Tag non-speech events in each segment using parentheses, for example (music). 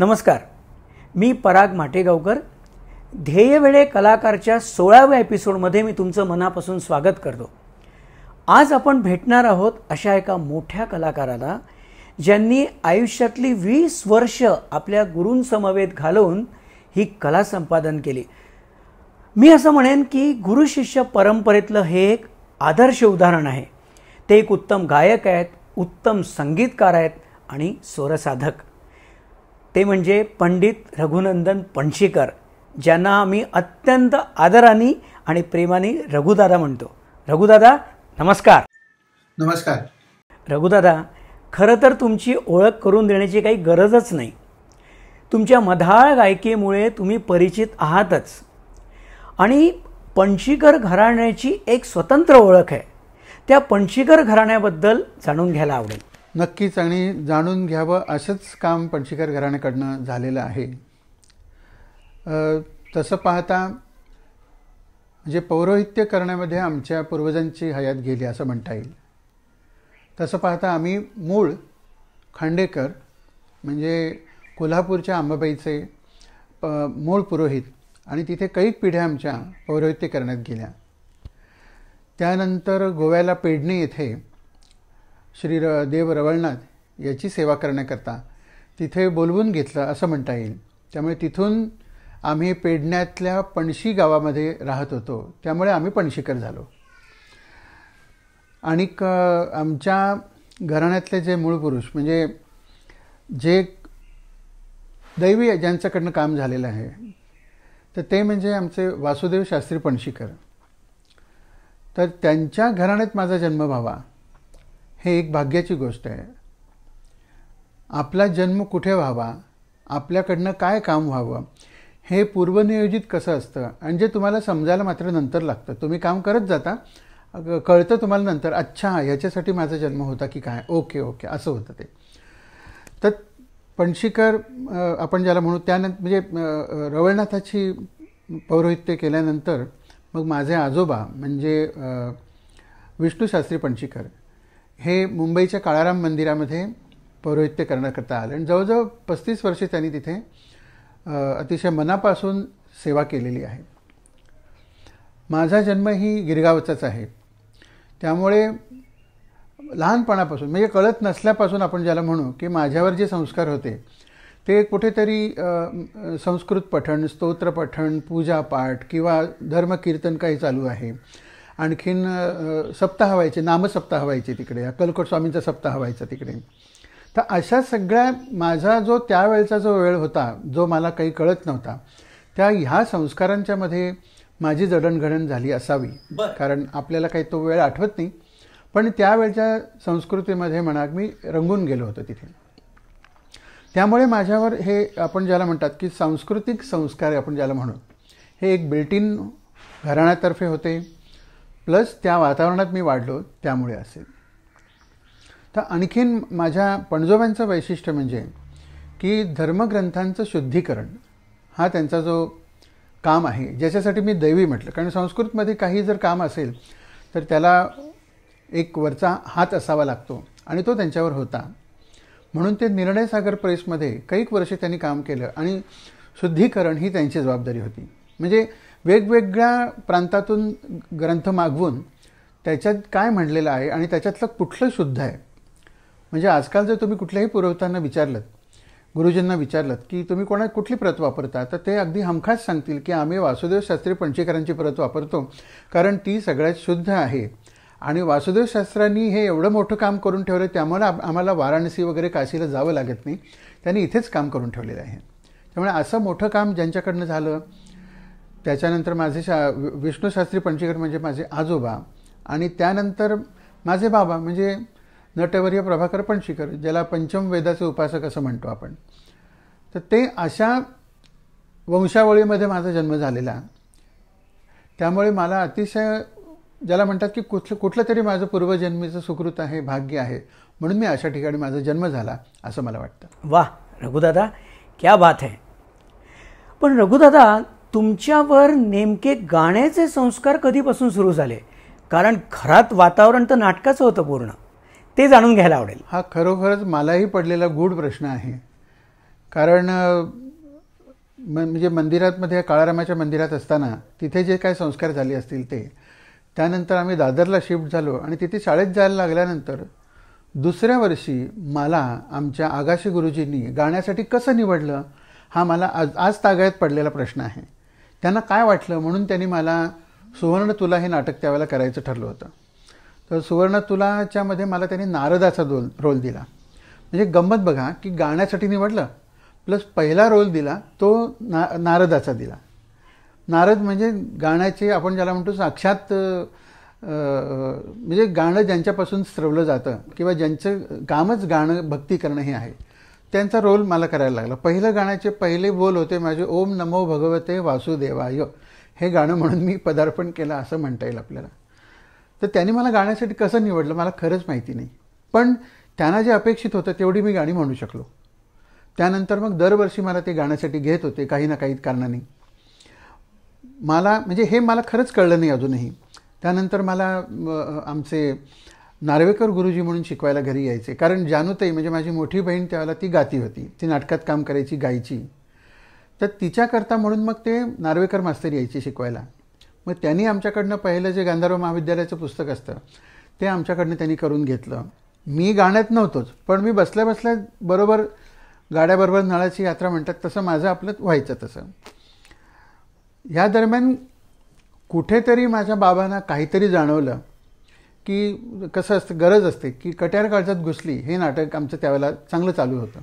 नमस्कार मी पराग माटेगावकर ध्येयवेळे कलाकारच्या सोळाव्या एपिसोडमध्ये मी तुमचं मनापासून स्वागत करतो आज आपण भेटणार आहोत अशा एका मोठ्या कलाकाराला ज्यांनी आयुष्यातली वीस वर्ष आपल्या गुरूंसमवेत घालवून ही कला संपादन केली मी असं म्हणेन की गुरुशिष्य परंपरेतलं हे एक आदर्श उदाहरण आहे ते एक उत्तम गायक आहेत उत्तम संगीतकार आहेत आणि स्वरसाधक ते म्हणजे पंडित रघुनंदन पणशीकर ज्यांना आम्ही अत्यंत आदराने आणि प्रेमाने रघुदादा म्हणतो रघुदादा नमस्कार नमस्कार रघुदादा खरं तर तुमची ओळख करून देण्याची काही गरजच नाही तुमच्या मधाळ गायकीमुळे तुम्ही परिचित आहातच आणि पणशीकर घराण्याची एक स्वतंत्र ओळख आहे त्या पणशीकर घराण्याबद्दल जाणून घ्यायला आवडेल नक्कीच आणि जाणून घ्यावं असंच काम पणशीकर घराण्याकडनं झालेलं आहे तसं पाहता म्हणजे पौरोहित्य करण्यामध्ये आमच्या पूर्वजांची हयात गेली असं म्हणता येईल तसं पाहता आम्ही मूळ खांडेकर म्हणजे कोल्हापूरच्या अंबाबाईचे प मूळ पुरोहित आणि तिथे कैक पिढ्या आमच्या पौरोहित्य करण्यात गेल्या त्यानंतर गोव्याला पेडणे येथे श्री र देव रवळनाथ याची सेवा करण्याकरता तिथे बोलवून घेतलं असं म्हणता येईल त्यामुळे तिथून आम्ही पेडण्यातल्या पणशी गावामध्ये राहत होतो त्यामुळे आम्ही पणशीकर झालो आणि क आमच्या घराण्यातले जे मूळ पुरुष म्हणजे जे दैवी ज्यांच्याकडनं काम झालेलं आहे तर ते म्हणजे आमचे वासुदेव शास्त्री पणशीकर तर त्यांच्या घराण्यात माझा जन्म व्हावा हे एक भाग्याची गोष्ट आहे आपला जन्म कुठे व्हावा आपल्याकडनं काय काम व्हावं हे पूर्वनियोजित कसं असतं आणि जे म्हणजे तुम्हाला समजायला मात्र नंतर लागतं तुम्ही काम करत जाता कळतं तुम्हाला नंतर अच्छा ह्याच्यासाठी माझा जन्म होता की काय ओके ओके असं होतं ते तर पणशीकर आपण ज्याला म्हणू त्यानंतर म्हणजे रवळनाथाची पौरोहित्य केल्यानंतर मग माझे आजोबा म्हणजे विष्णूशास्त्री पणशीकर हे मुंबईच्या काळाराम मंदिरामध्ये पौरोहित्य करण्याकरता आलं आणि जवळजवळ पस्तीस वर्षे त्यांनी तिथे अतिशय मनापासून सेवा केलेली आहे माझा जन्म ही गिरगावचाच आहे त्यामुळे लहानपणापासून म्हणजे कळत नसल्यापासून आपण ज्याला म्हणू की माझ्यावर जे संस्कार होते ते कुठेतरी संस्कृत पठण स्तोत्रपठण पूजापाठ किंवा धर्मकीर्तन काही चालू आहे आणखीन सप्ताह व्हायचे नामसप्ताह व्हायचे तिकडे अक्कलकोट स्वामींचा सप्ताह व्हायचा तिकडे तर अशा सगळ्या माझा जो त्यावेळचा जो वेळ होता जो मला काही कळत नव्हता त्या ह्या संस्कारांच्यामध्ये माझी जडणघडण झाली असावी कारण आपल्याला काही तो वेळ आठवत नाही पण त्यावेळच्या संस्कृतीमध्ये म्हणा मी रंगून गेलो होतो तिथे त्यामुळे माझ्यावर हे आपण ज्याला म्हणतात की सांस्कृतिक संस्कार आपण ज्याला म्हणू हे एक बिल्टिन घराण्यातर्फे होते प्लस त्या वातावरणात मी वाढलो त्यामुळे असेल तर आणखीन माझ्या पणजोब्यांचं वैशिष्ट्य म्हणजे की धर्मग्रंथांचं शुद्धीकरण हा त्यांचा जो काम आहे ज्याच्यासाठी मी दैवी म्हटलं कारण संस्कृतमध्ये काही जर काम असेल तर त्याला एक वरचा हात असावा लागतो आणि तो त्यांच्यावर होता म्हणून ते निर्णयसागर प्रेसमध्ये कैक वर्षे त्यांनी काम केलं आणि शुद्धीकरण ही त्यांची जबाबदारी होती म्हणजे वेगवेगळ्या प्रांतातून ग्रंथ मागवून त्याच्यात काय म्हणलेलं आहे आणि त्याच्यातलं कुठलं शुद्ध आहे म्हणजे आजकाल जर तुम्ही कुठल्याही पुरवताना विचारलं गुरुजींना विचारलं की तुम्ही कोणा कुठली प्रत वापरता तर ते अगदी हमखास सांगतील की आम्ही वासुदेव शास्त्री पंचीकरांची प्रत वापरतो कारण ती सगळ्यात शुद्ध आहे आणि वासुदेव शास्त्रांनी हे एवढं मोठं काम करून ठेवलं त्यामुळे आम्हाला वाराणसी वगैरे काशीला जावं लागत नाही त्यांनी इथेच काम करून ठेवलेलं आहे त्यामुळे असं मोठं काम ज्यांच्याकडनं झालं त्याच्यानंतर माझे शा विष्णूशास्त्री शास्त्री पणजीकर म्हणजे माझे आजोबा आणि त्यानंतर माझे बाबा म्हणजे नटवर्य प्रभाकर पणशीकर ज्याला पंचम वेदाचे उपासक असं म्हणतो आपण तर ते अशा वंशावळीमध्ये माझा जन्म झालेला त्यामुळे मला अतिशय ज्याला म्हणतात की कुठलं कुठलं तरी माझं पूर्वजन्मीचं सुकृत आहे भाग्य आहे म्हणून मी अशा ठिकाणी माझा जन्म झाला असं मला वाटतं वा रघुदादा क्या बात आहे पण रघुदादा तुमच्यावर नेमके गाण्याचे संस्कार कधीपासून सुरू झाले कारण घरात वातावरण तर नाटकाचं होतं पूर्ण ते जाणून घ्यायला आवडेल हा खरोखरच मलाही पडलेला गूढ प्रश्न आहे कारण म्हणजे मंदिरातमध्ये काळारामाच्या मंदिरात असताना तिथे जे काही संस्कार झाले असतील ते त्यानंतर आम्ही दादरला शिफ्ट झालो आणि तिथे शाळेत जायला लागल्यानंतर दुसऱ्या वर्षी मला आमच्या आगाशी गुरुजींनी गाण्यासाठी कसं निवडलं हा मला आज आज तागायत पडलेला प्रश्न आहे त्यांना काय वाटलं म्हणून त्यांनी मला सुवर्ण तुला हे नाटक त्यावेळेला करायचं ठरलं होतं तर सुवर्ण तुलाच्यामध्ये मला त्यांनी नारदाचा दोल रोल दिला म्हणजे गंमत बघा की गाण्यासाठी निवडलं प्लस पहिला रोल दिला तो ना नारदाचा दिला नारद म्हणजे गाण्याचे आपण ज्याला म्हणतो साक्षात म्हणजे गाणं ज्यांच्यापासून स्रवलं जातं किंवा ज्यांचं कामच गाणं भक्ती करणं हे आहे त्यांचा रोल मला करायला लागला पहिलं गाण्याचे पहिले बोल होते माझे ओम नमो भगवते वासुदेवाय हे गाणं म्हणून मी पदार्पण केलं असं म्हणता येईल आपल्याला तर त्यांनी मला गाण्यासाठी कसं निवडलं मला खरंच माहिती नाही पण त्यांना जे अपेक्षित होतं तेवढी मी गाणी म्हणू शकलो त्यानंतर मग दरवर्षी मला ते गाण्यासाठी घेत होते काही ना काही कारणाने मला म्हणजे हे मला खरंच कळलं नाही अजूनही त्यानंतर मला आमचे नार्वेकर गुरुजी म्हणून शिकवायला घरी यायचे कारण जानुताई म्हणजे माझी मोठी बहीण त्यावेळेला ती गाती होती ती नाटकात काम करायची गायची तर तिच्याकरता म्हणून मग ते नार्वेकर मास्तर यायचे शिकवायला मग त्यांनी आमच्याकडनं पहिलं जे गांधर्व महाविद्यालयाचं पुस्तक असतं ते आमच्याकडनं त्यांनी करून घेतलं मी गाण्यात नव्हतोच पण मी बसल्या बसल्या बरोबर गाड्याबरोबर नळाची यात्रा म्हणतात तसं माझं आपलं व्हायचं तसं ह्या दरम्यान कुठेतरी माझ्या बाबांना काहीतरी जाणवलं की कसं असतं गरज असते की कट्यार काळजात घुसली हे नाटक आमचं त्यावेळेला चांगलं चालू होतं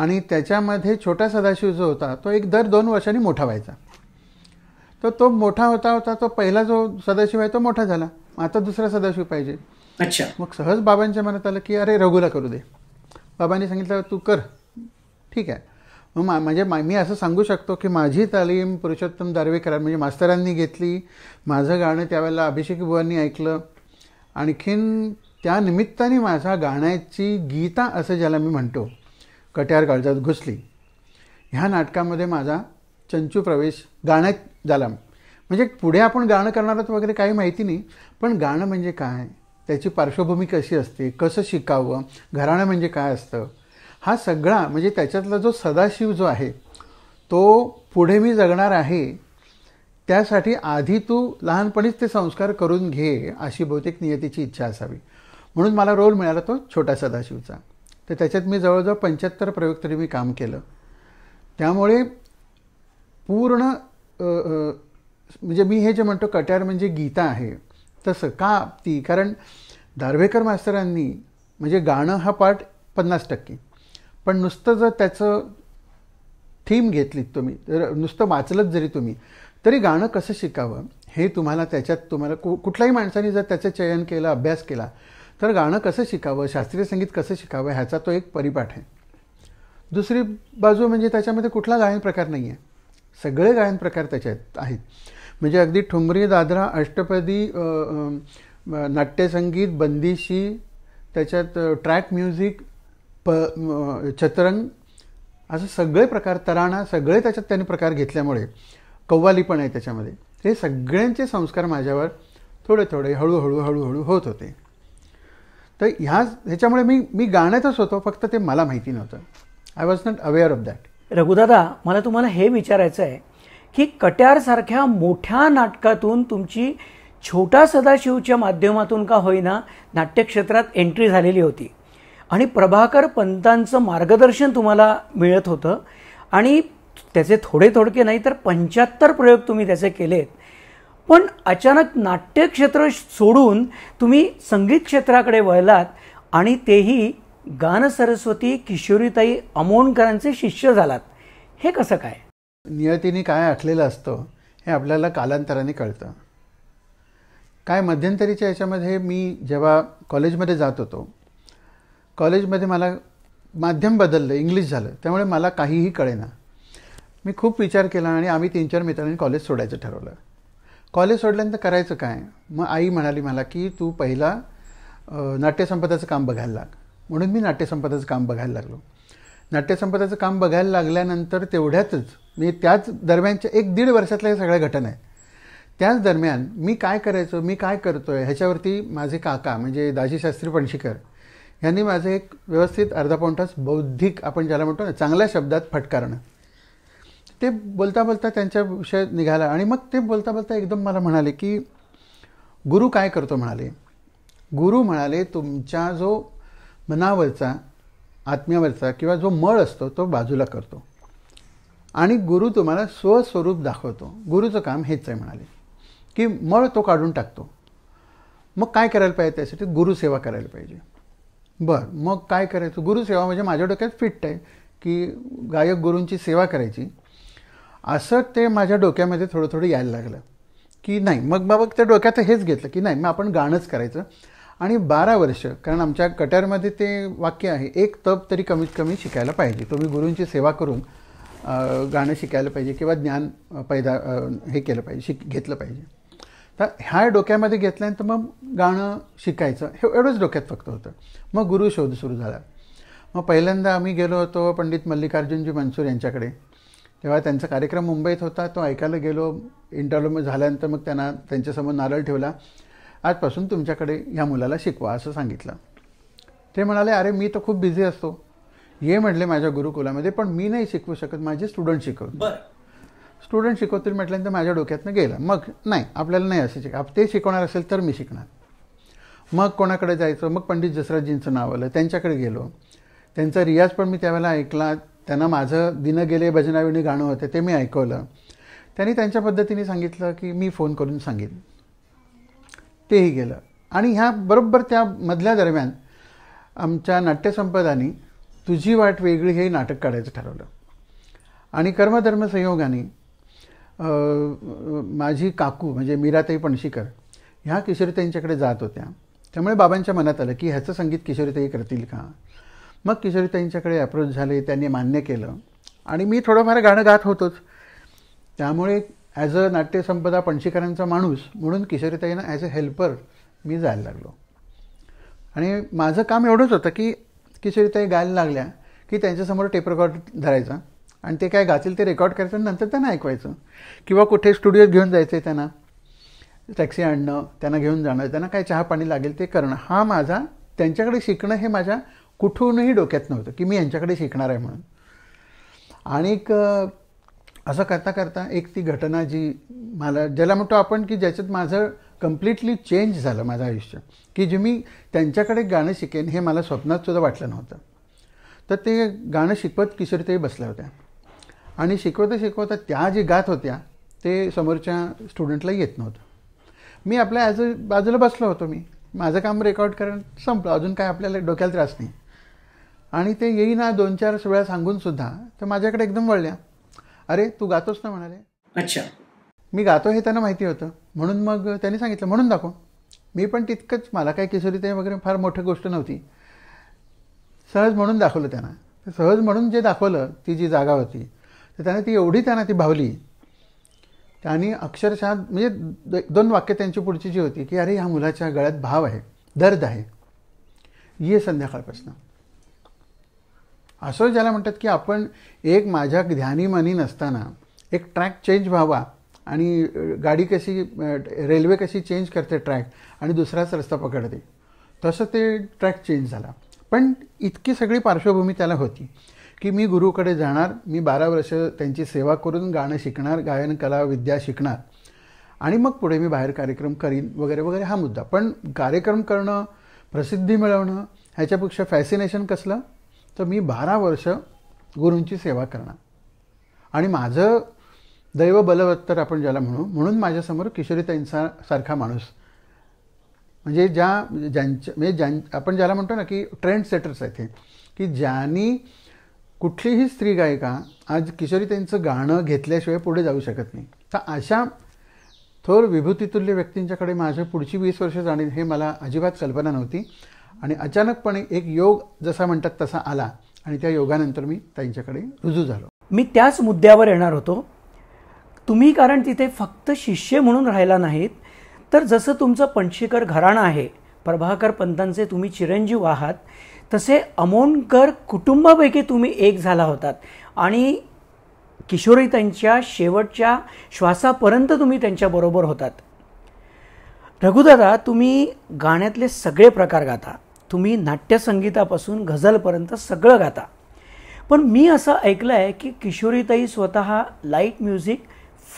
आणि त्याच्यामध्ये छोटा सदाशिव जो होता तो एक दर दोन वर्षांनी मोठा व्हायचा तर तो मोठा होता होता तो पहिला जो सदाशिव आहे तो मोठा झाला आता दुसरा सदाशिव पाहिजे अच्छा मग सहज बाबांच्या मनात आलं की अरे रघुला करू दे बाबांनी सांगितलं तू कर ठीक आहे मग मा म्हणजे मा मी असं सांगू शकतो की माझी तालीम पुरुषोत्तम दारवेकरांनी म्हणजे मास्तरांनी घेतली माझं गाणं त्यावेळेला अभिषेक बुवांनी ऐकलं आणखीन त्या निमित्ताने माझा गाण्याची गीता असं ज्याला मी म्हणतो कट्यार काळजात घुसली ह्या नाटकामध्ये माझा चंचू प्रवेश गाण्यात झाला म्हणजे पुढे आपण गाणं आहोत वगैरे काही माहिती नाही पण गाणं म्हणजे काय त्याची पार्श्वभूमी कशी असते कसं शिकावं घराणं म्हणजे काय असतं हा सगळा म्हणजे त्याच्यातला जो सदाशिव जो आहे तो पुढे मी जगणार आहे त्यासाठी आधी तू लहानपणीच ते संस्कार करून घे अशी बहुतेक नियतीची इच्छा असावी म्हणून मला रोल मिळाला तो छोटा सदाशिवचा तर त्याच्यात मी जवळजवळ पंच्याहत्तर प्रयोग तरी मी काम केलं त्यामुळे पूर्ण म्हणजे मी हे जे म्हणतो कट्यार म्हणजे गीता आहे तसं का ती कारण दार्वेकर मास्तरांनी म्हणजे गाणं हा पाठ पन्नास टक्के पण नुसतं जर त्याचं थीम घेतलीत तुम्ही नुसतं वाचलंच जरी तुम्ही तरी गाणं कसं शिकावं हे तुम्हाला त्याच्यात तुम्हाला कु कुठल्याही माणसाने जर त्याचं चयन केलं अभ्यास केला तर गाणं कसं शिकावं शास्त्रीय संगीत कसं शिकावं ह्याचा तो एक परिपाठ आहे दुसरी बाजू म्हणजे त्याच्यामध्ये कुठला गायन प्रकार नाही आहे सगळे गायन प्रकार त्याच्यात आहेत म्हणजे अगदी ठुमरी दादरा अष्टपदी नाट्यसंगीत बंदिशी त्याच्यात ट्रॅक म्युझिक प चतरंग असं सगळे प्रकार तराणा सगळे त्याच्यात त्यांनी प्रकार घेतल्यामुळे कव्वाली पण आहे त्याच्यामध्ये हे सगळ्यांचे संस्कार माझ्यावर थोडे थोडे हळूहळू हळूहळू होत होते तर ह्या ह्याच्यामुळे मी मी गाण्यातच होतो फक्त ते मला माहिती नव्हतं I was not aware of that रघुदादा मला तुम्हाला हे विचारायचं आहे की कट्यारसारख्या मोठ्या नाटकातून तुमची छोटा सदाशिवच्या माध्यमातून का होईना नाट्यक्षेत्रात एंट्री झालेली होती आणि प्रभाकर पंतांचं मार्गदर्शन तुम्हाला मिळत होतं आणि त्याचे थोडे थोडके नाही तर पंच्याहत्तर प्रयोग तुम्ही त्याचे केलेत पण अचानक नाट्यक्षेत्र सोडून तुम्ही संगीत क्षेत्राकडे वळलात आणि तेही गानसरस्वती किशोरीताई अमोणकरांचे शिष्य झालात हे कसं काय नियतीने काय आखलेलं असतं हे आपल्याला कालांतराने कळतं काय मध्यंतरीच्या याच्यामध्ये मी जेव्हा कॉलेजमध्ये जात होतो कॉलेजमध्ये मला माध्यम बदललं इंग्लिश झालं त्यामुळे मला काहीही कळेना मी खूप विचार केला आणि आम्ही तीन चार मित्रांनी कॉलेज सोडायचं ठरवलं कॉलेज सोडल्यानंतर करायचं काय मग आई म्हणाली मला की तू पहिला नाट्यसंपदाचं काम बघायला लाग म्हणून मी नाट्यसंपदाचं काम बघायला लागलो नाट्यसंपदाचं काम बघायला लागल्यानंतर तेवढ्यातच मी त्याच दरम्यानच्या एक दीड वर्षातल्या सगळ्या घटना आहे त्याच दरम्यान मी काय करायचो मी काय करतो आहे ह्याच्यावरती माझे काका म्हणजे दाजीशास्त्री पणशीकर यांनी माझं एक व्यवस्थित अर्धा पाऊण बौद्धिक आपण ज्याला म्हणतो ना चांगल्या शब्दात फटकारणं ते बोलता बोलता त्यांच्या विषय निघाला आणि मग ते बोलता बोलता एकदम मला म्हणाले की गुरु काय करतो म्हणाले गुरु म्हणाले तुमच्या जो मनावरचा आत्म्यावरचा किंवा जो मळ असतो तो बाजूला करतो आणि गुरु तुम्हाला स्वस्वरूप दाखवतो गुरुचं काम हेच आहे म्हणाले की मळ तो काढून टाकतो मग काय करायला पाहिजे त्यासाठी गुरुसेवा करायला पाहिजे बरं मग काय करायचं गुरुसेवा म्हणजे माझ्या डोक्यात फिट आहे की गायक गुरूंची सेवा करायची असं ते माझ्या डोक्यामध्ये थोडं थोडं यायला लागलं की नाही मग बाबा त्या डोक्यात हेच घेतलं की नाही मग आपण गाणंच करायचं आणि बारा वर्ष कारण आमच्या कट्यारमध्ये ते वाक्य आहे एक तप तरी कमीत कमी शिकायला पाहिजे तुम्ही गुरूंची सेवा करून गाणं शिकायला पाहिजे किंवा ज्ञान पैदा हे केलं पाहिजे शिक घेतलं पाहिजे तर ह्या डोक्यामध्ये घेतल्यानंतर मग गाणं शिकायचं हे एवढंच डोक्यात फक्त होतं मग गुरु शोध सुरू झाला मग पहिल्यांदा आम्ही गेलो होतो पंडित मल्लिकार्जुनजी मनसूर यांच्याकडे तेव्हा त्यांचा कार्यक्रम मुंबईत होता तो ऐकायला गेलो इंटरव्ह्यू झाल्यानंतर मग त्यांना त्यांच्यासमोर नारळ ठेवला आजपासून तुमच्याकडे ह्या मुलाला शिकवा असं सांगितलं ते म्हणाले अरे मी तर खूप बिझी असतो हे म्हटले माझ्या गुरुकुलामध्ये पण मी नाही शिकवू शकत माझे स्टुडंट शिकवतो स्टुडंट शिकवतील म्हटल्यानंतर माझ्या डोक्यातनं गेला मग नाही आपल्याला नाही असं शिक ते शिकवणार असेल तर मी शिकणार मग कोणाकडे जायचं मग पंडित जसराजजींचं नाव आलं त्यांच्याकडे गेलो त्यांचा रियाज पण मी त्यावेळेला ऐकला त्यांना माझं दिनं गेले भजनाविणी गाणं होतं ते मी ऐकवलं त्यांनी त्यांच्या पद्धतीने सांगितलं की मी फोन करून सांगेन तेही गेलं आणि ह्या बरोबर त्या मधल्या दरम्यान आमच्या नाट्यसंपदाने तुझी वाट वेगळी हे नाटक काढायचं ठरवलं आणि कर्मधर्म संयोगाने माझी काकू म्हणजे मीराताई पणशीकर ह्या किशोरीताईंच्याकडे जात होत्या त्यामुळे बाबांच्या मनात आलं की ह्याचं संगीत किशोरीताई करतील का मग किशोरीताईंच्याकडे अप्रोच झाले त्यांनी मान्य केलं आणि मी थोडंफार गाणं गात होतोच त्यामुळे ॲज अ नाट्यसंपदा पणशीकरांचा माणूस म्हणून किशोरीताईंना ॲज अ हेल्पर मी जायला लागलो आणि माझं काम एवढंच होतं की किशोरीताई गायला लागल्या की त्यांच्यासमोर टेप रेकॉर्ड धरायचा आणि ते काय गातील ते रेकॉर्ड करायचं आणि नंतर त्यांना ऐकवायचं किंवा कुठे स्टुडिओत घेऊन जायचं आहे त्यांना टॅक्सी आणणं त्यांना घेऊन जाणं त्यांना काय चहा पाणी लागेल ते करणं हा माझा त्यांच्याकडे शिकणं हे माझ्या कुठूनही डोक्यात नव्हतं की मी यांच्याकडे शिकणार आहे म्हणून आणि असं करता करता एक ती घटना जी मला ज्याला म्हणतो आपण की ज्याच्यात माझं कम्प्लिटली चेंज झालं माझं आयुष्य की जे मी त्यांच्याकडे गाणं शिकेन हे मला स्वप्नात सुद्धा वाटलं नव्हतं तर ते गाणं शिकवत किशोरीताई बसल्या होत्या आणि शिकवता शिकवता त्या जे गात होत्या ते समोरच्या स्टुडंटला येत नव्हतं मी आपल्या ॲज बाजूला बसलो होतो मी माझं काम रेकॉर्ड करून संपलं अजून काय आपल्याला डोक्याला त्रास नाही आणि ते येईना दोन चार वेळा सांगून सुद्धा तर माझ्याकडे एकदम वळल्या अरे तू गातोस ना म्हणाले अच्छा मी गातो हे त्यांना माहिती होतं म्हणून मग त्यांनी सांगितलं म्हणून दाखव मी पण तितकंच मला काही किशोरी ते वगैरे फार मोठी गोष्ट नव्हती सहज म्हणून दाखवलं त्यांना सहज म्हणून जे दाखवलं ती जी जागा होती तर त्याने ती एवढी त्यांना ती भावली आणि अक्षरशः म्हणजे दोन वाक्य त्यांची पुढची जी होती की अरे ह्या मुलाच्या गळ्यात भाव आहे दर्द आहे ये संध्याकाळपासून असं ज्याला म्हणतात की आपण एक माझ्या ध्यानीमानी नसताना एक ट्रॅक चेंज व्हावा आणि गाडी कशी रेल्वे कशी चेंज करते ट्रॅक आणि दुसराच रस्ता पकडते तसं ते ट्रॅक चेंज झाला पण इतकी सगळी पार्श्वभूमी त्याला होती की मी गुरुकडे जाणार मी बारा वर्ष त्यांची सेवा करून गाणं शिकणार गायन कला विद्या शिकणार आणि मग पुढे मी बाहेर कार्यक्रम करीन वगैरे वगैरे हा मुद्दा पण कार्यक्रम करणं प्रसिद्धी मिळवणं ह्याच्यापेक्षा फॅसिनेशन कसलं तर मी बारा वर्ष गुरूंची सेवा करणार आणि माझं दैव बलवत्तर आपण ज्याला म्हणू म्हणून माझ्यासमोर किशोरीताईंचा सारखा माणूस म्हणजे ज्या ज्यांच्या म्हणजे ज्यां आपण ज्याला म्हणतो ना की ट्रेंड सेटर्स आहेत हे की ज्यांनी कुठलीही स्त्री गायिका आज किशोरीताईंचं गाणं घेतल्याशिवाय पुढे जाऊ शकत नाही तर अशा थोर विभूतितुल्य व्यक्तींच्याकडे माझं पुढची वीस वर्ष जाणे हे मला अजिबात कल्पना नव्हती आणि अचानकपणे एक योग जसा म्हणतात तसा आला आणि त्या योगानंतर मी त्यांच्याकडे रुजू झालो मी त्याच मुद्द्यावर येणार होतो तुम्ही कारण तिथे फक्त शिष्य म्हणून राहिला नाहीत तर जसं तुमचं पंचीकर घराणं आहे प्रभाकर पंतांचे तुम्ही चिरंजीव आहात तसे अमोनकर कुटुंबापैकी तुम्ही एक झाला होतात आणि किशोरी त्यांच्या शेवटच्या श्वासापर्यंत तुम्ही त्यांच्याबरोबर होतात रघुदादा तुम्ही गाण्यातले सगळे प्रकार गाता तुम्ही नाट्यसंगीतापासून गझलपर्यंत सगळं गाता पण मी असं ऐकलं आहे की किशोरीताई स्वतः लाईट म्युझिक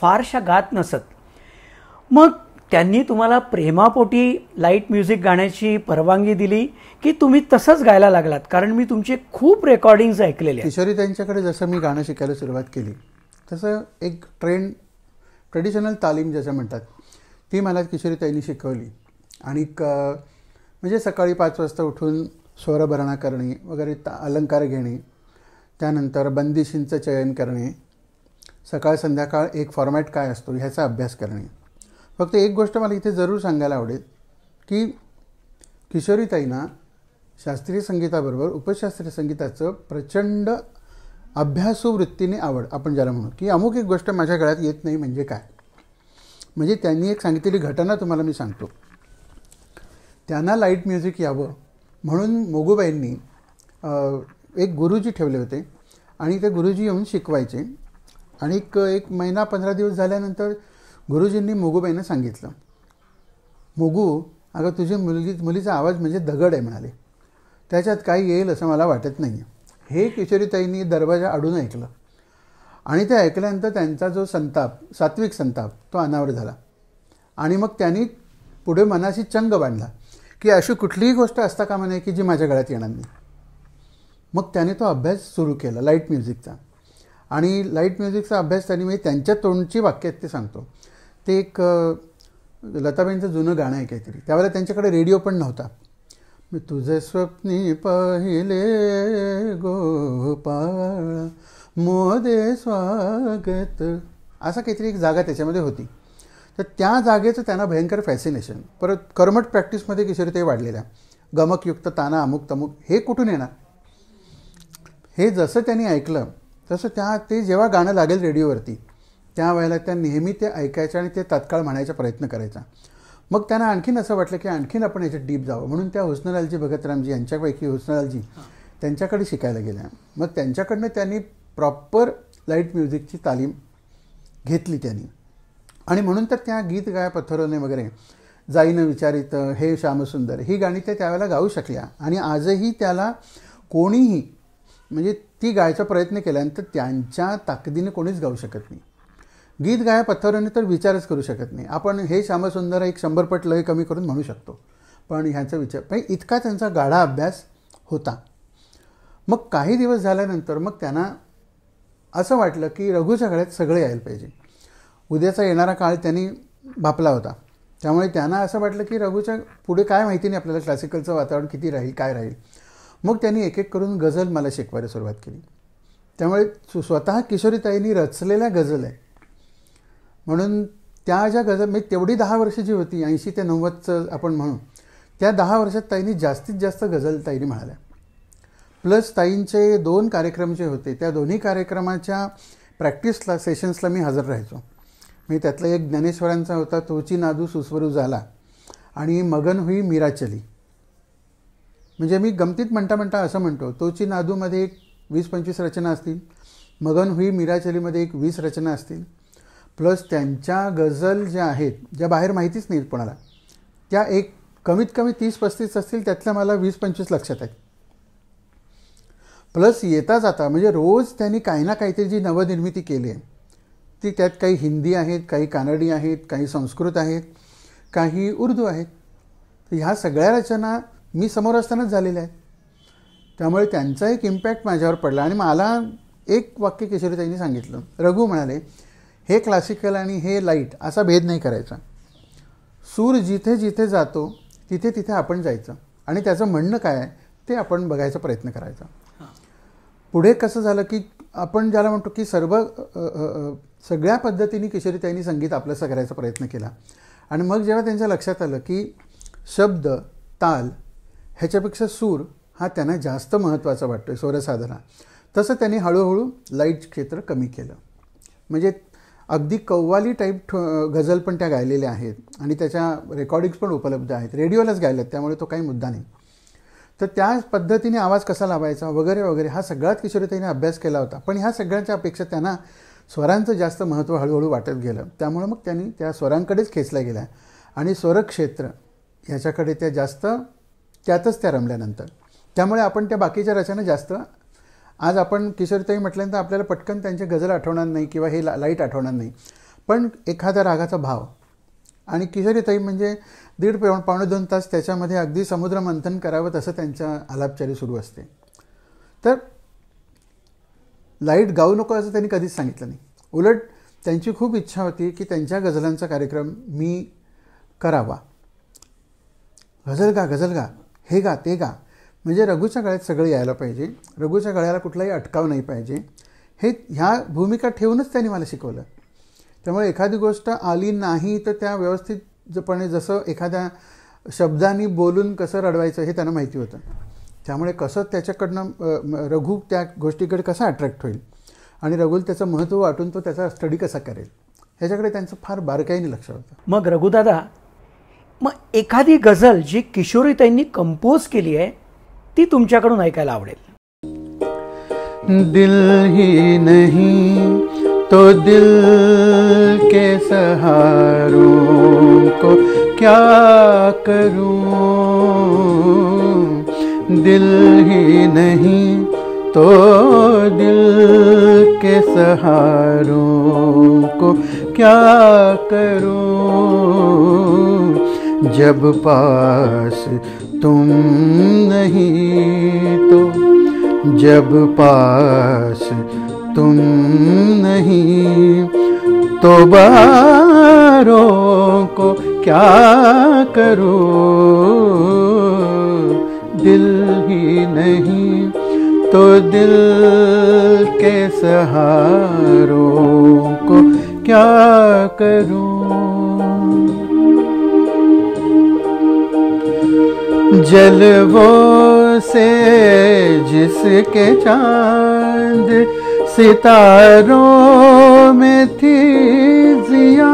फारशा गात नसत मग त्यांनी तुम्हाला प्रेमापोटी लाईट म्युझिक गाण्याची परवानगी दिली की तुम्ही तसंच गायला लागलात कारण मी तुमचे खूप रेकॉर्डिंग्ज ऐकलेले किशोरी त्यांच्याकडे जसं मी गाणं शिकायला सुरुवात केली तसं एक ट्रेंड ट्रेडिशनल तालीम जसं म्हणतात ती मला किशोरी त्यांनी शिकवली आणि क म्हणजे सकाळी पाच वाजता उठून स्वरभरणा करणे वगैरे ता अलंकार घेणे त्यानंतर बंदिशींचं चयन करणे सकाळ संध्याकाळ एक फॉर्मॅट काय असतो ह्याचा अभ्यास करणे फक्त एक गोष्ट मला इथे जरूर सांगायला आवडेल की किशोरीताईना शास्त्रीय संगीताबरोबर उपशास्त्रीय संगीताचं प्रचंड अभ्यासू वृत्तीने आवड आपण ज्याला म्हणू की अमुक एक गोष्ट माझ्या गळ्यात येत नाही म्हणजे काय म्हणजे त्यांनी एक सांगितलेली घटना तुम्हाला मी सांगतो त्यांना लाईट म्युझिक यावं म्हणून मोगूबाईंनी एक गुरुजी ठेवले होते आणि ते गुरुजी येऊन शिकवायचे आणि एक एक महिना पंधरा दिवस झाल्यानंतर गुरुजींनी मोगूबाईंना सांगितलं मोगू अगं तुझी मुलगी मुलीचा आवाज म्हणजे दगड आहे म्हणाले त्याच्यात काही येईल असं मला वाटत नाही हे किशोरीताईंनी दरवाजा अडून ऐकलं आणि ते ऐकल्यानंतर त्यांचा जो संताप सात्विक संताप तो अनावर झाला आणि मग त्यांनी पुढे मनाशी चंग बांधला की अशी कुठलीही गोष्ट असता कामा नये की जी माझ्या गळ्यात येणार नाही मग त्याने तो अभ्यास सुरू केला लाईट म्युझिकचा आणि लाईट म्युझिकचा अभ्यास त्यांनी म्हणजे त्यांच्या तोंडची वाक्य ते सांगतो ते एक लताबाईंचं जुनं गाणं आहे काहीतरी त्यावेळेला त्यांच्याकडे रेडिओ पण नव्हता मी तुझे स्वप्नी पाहिले गोपाळ मोदे स्वागत असा काहीतरी एक जागा त्याच्यामध्ये होती तर त्या जागेचं त्यांना भयंकर फॅसिनेशन परत कर्मट प्रॅक्टिसमध्ये किशोरी ते वाढलेल्या गमकयुक्त ताना अमुक तमुक हे कुठून येणार हे जसं त्यांनी ऐकलं तसं त्या ते जेव्हा गाणं लागेल रेडिओवरती त्यावेळेला त्या नेहमी ते ऐकायचं आणि ते तात्काळ म्हणायचा प्रयत्न करायचा मग त्यांना आणखीन असं वाटलं की आणखीन आपण याच्यात डीप जावं म्हणून त्या हुस्नलालजी भगतरामजी यांच्यापैकी हुस्नलालजी त्यांच्याकडे शिकायला गेल्या मग त्यांच्याकडनं त्यांनी प्रॉपर लाईट म्युझिकची तालीम घेतली त्यांनी आणि म्हणून तर त्या गीत गाय पथरोने वगैरे जाईनं विचारित हे श्यामसुंदर ही गाणी त्या त्यावेळेला गाऊ शकल्या आणि आजही त्याला कोणीही म्हणजे ती गायचा प्रयत्न केल्यानंतर त्यांच्या ताकदीने कोणीच गाऊ शकत नाही गीत गाया पथरोने तर विचारच करू शकत नाही आपण हे श्यामसुंदर एक शंभरपट पट लय कमी करून म्हणू शकतो पण ह्याचा विचार पण इतका त्यांचा गाढा अभ्यास होता मग काही दिवस झाल्यानंतर मग त्यांना असं वाटलं की रघुच्या गळ्यात सगळे यायला पाहिजे उद्याचा येणारा काळ त्यांनी भापला होता त्यामुळे त्यांना असं वाटलं की रघूच्या पुढे काय माहिती नाही आपल्याला क्लासिकलचं वातावरण किती राहील काय राहील मग त्यांनी एक एक करून गझल मला शिकवायला सुरुवात केली त्यामुळे स्वतः किशोरीताईंनी रचलेल्या गझल आहे म्हणून त्या ज्या गझल मी तेवढी दहा वर्ष जी होती ऐंशी ते नव्वदचं आपण म्हणू त्या दहा वर्षात ताईंनी जास्तीत जास्त गझल ताईंनी म्हणाल्या प्लस ताईंचे दोन कार्यक्रम जे होते त्या दोन्ही कार्यक्रमाच्या प्रॅक्टिसला सेशन्सला मी हजर राहायचो मी त्यातला एक ज्ञानेश्वरांचा होता तोची नादू सुस्वरू झाला आणि मगन हुई मीराचली म्हणजे मी गमतीत म्हणता म्हणता असं म्हणतो तोची नादूमध्ये एक वीस पंचवीस रचना असतील मगन हुई मीराचलीमध्ये एक वीस रचना असतील प्लस त्यांच्या गझल ज्या आहेत ज्या बाहेर माहितीच नाहीत कोणाला त्या एक कमीत कमी तीस पस्तीस असतील त्यातल्या मला वीस पंचवीस लक्षात आहेत प्लस येता जाता म्हणजे रोज त्यांनी काही ना काहीतरी जी नवनिर्मिती केली आहे ती त्यात काही हिंदी आहेत काही कानडी आहेत काही संस्कृत आहेत काही उर्दू आहेत ह्या सगळ्या रचना मी समोर असतानाच झालेल्या आहेत त्यामुळे त्यांचा एक इम्पॅक्ट माझ्यावर पडला आणि मला एक वाक्य किशोरीताईंनी सांगितलं रघु म्हणाले हे क्लासिकल आणि हे लाईट असा भेद नाही करायचा सूर जिथे जिथे जातो तिथे तिथे आपण जायचं आणि त्याचं म्हणणं काय आहे ते आपण बघायचा प्रयत्न करायचा पुढे कसं झालं की आपण ज्याला म्हणतो की सर्व सगळ्या पद्धतीने त्यांनी संगीत आपलं करायचा प्रयत्न केला आणि मग जेव्हा त्यांच्या लक्षात आलं की शब्द ताल ह्याच्यापेक्षा सूर हा त्यांना जास्त महत्त्वाचा वाटतो आहे स्वरसाधना तसं त्यांनी हळूहळू लाईट क्षेत्र कमी केलं म्हणजे अगदी कव्वाली टाईप ठ गझल पण त्या गायलेल्या आहेत आणि त्याच्या रेकॉर्डिंग्स पण उपलब्ध आहेत रेडिओलाच गायलेत त्यामुळे तो काही मुद्दा नाही तर त्या पद्धतीने आवाज कसा लावायचा वगैरे वगैरे हा सगळ्यात किशोरीताईने अभ्यास केला होता पण ह्या सगळ्यांच्या अपेक्षा त्यांना स्वरांचं जास्त महत्त्व हळूहळू वाटत गेलं त्यामुळं मग त्यांनी त्या स्वरांकडेच खेचल्या गेल्या आणि स्वरक्षेत्र ह्याच्याकडे त्या जास्त त्यातच त्या रमल्यानंतर त्यामुळे आपण त्या बाकीच्या रचना जास्त आज आपण किशोरताई म्हटल्यानंतर आपल्याला पटकन त्यांची गझल आठवणार नाही किंवा हे ला लाईट आठवणार नाही पण एखादा रागाचा भाव आणि किशोरीताई म्हणजे दीड पेवण पावणे दोन तास त्याच्यामध्ये अगदी समुद्रमंथन करावं तसं त्यांच्या आलापचारी सुरू असते तर लाईट गाऊ नको असं त्यांनी कधीच सांगितलं नाही उलट त्यांची खूप इच्छा होती की त्यांच्या गझलांचा कार्यक्रम मी करावा गझल गा गझल गा हे गा ते गा म्हणजे रघूच्या गळ्यात सगळं यायला पाहिजे रघूच्या गळ्याला कुठलाही अटकाव नाही पाहिजे हे ह्या भूमिका ठेवूनच त्यांनी मला शिकवलं त्यामुळे एखादी गोष्ट आली नाही तर त्या व्यवस्थितपणे जसं एखाद्या शब्दांनी बोलून कसं रडवायचं हे त्यांना माहिती होतं त्यामुळे कसं त्याच्याकडनं रघु त्या गोष्टीकडे कसा अट्रॅक्ट होईल आणि रघुल त्याचं महत्त्व वाटून तो त्याचा स्टडी कसा करेल ह्याच्याकडे त्यांचं फार बारकाईने लक्ष होतं मग रघुदादा मग एखादी गझल जी किशोरी किशोरीताईंनी कंपोज केली आहे ती तुमच्याकडून ऐकायला आवडेल दिल ही नहीं तो दिल के सहारू को क्या करू दिल ही नहीं तो दिल के सहारों को क्या करूं जब पास तुम नहीं तो जब पास तुम नहीं तो बारों को क्या करूं नहीं तो दिल के सहारों को क्या करूं वो से जिसके चांद सितारों में थी जिया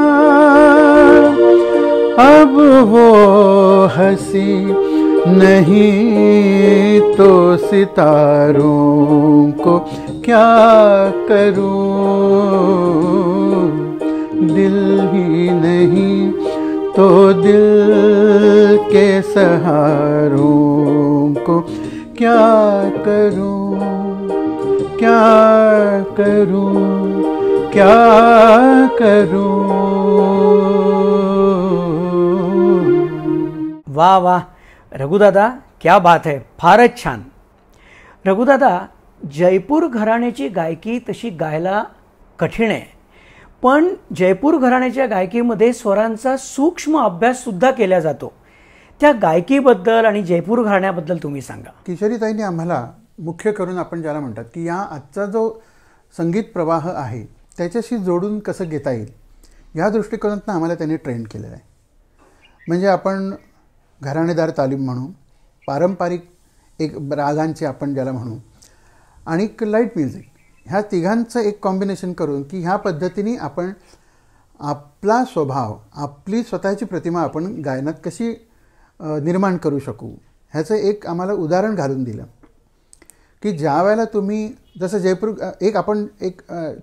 अब वो हसी नहीं तो सितारों को क्या करूं दिल ही नहीं तो दिल के सहारों को क्या करूं क्या करूं क्या करूं वाह वाह रघुदादा क्या बात आहे फारच छान रघुदादा जयपूर घराण्याची गायकी तशी गायला कठीण आहे पण जयपूर घराण्याच्या गायकीमध्ये स्वरांचा सूक्ष्म अभ्याससुद्धा केला जातो त्या गायकीबद्दल आणि जयपूर घराण्याबद्दल तुम्ही सांगा किशोरीताईंनी आम्हाला मुख्य करून आपण ज्याला म्हणतात की या आजचा जो संगीत प्रवाह आहे त्याच्याशी जोडून कसं घेता येईल या दृष्टिकोनातून आम्हाला त्यांनी ट्रेंड केलेलं आहे म्हणजे आपण घराणेदार तालीम म्हणू पारंपरिक एक रागांचे आपण ज्याला म्हणू आणि लाईट म्युझिक ह्या तिघांचं एक कॉम्बिनेशन करून की ह्या पद्धतीने आपण आपला स्वभाव आपली स्वतःची प्रतिमा आपण गायनात कशी निर्माण करू शकू ह्याचं एक आम्हाला उदाहरण घालून दिलं की ज्या वेळेला तुम्ही जसं जयपूर एक आपण एक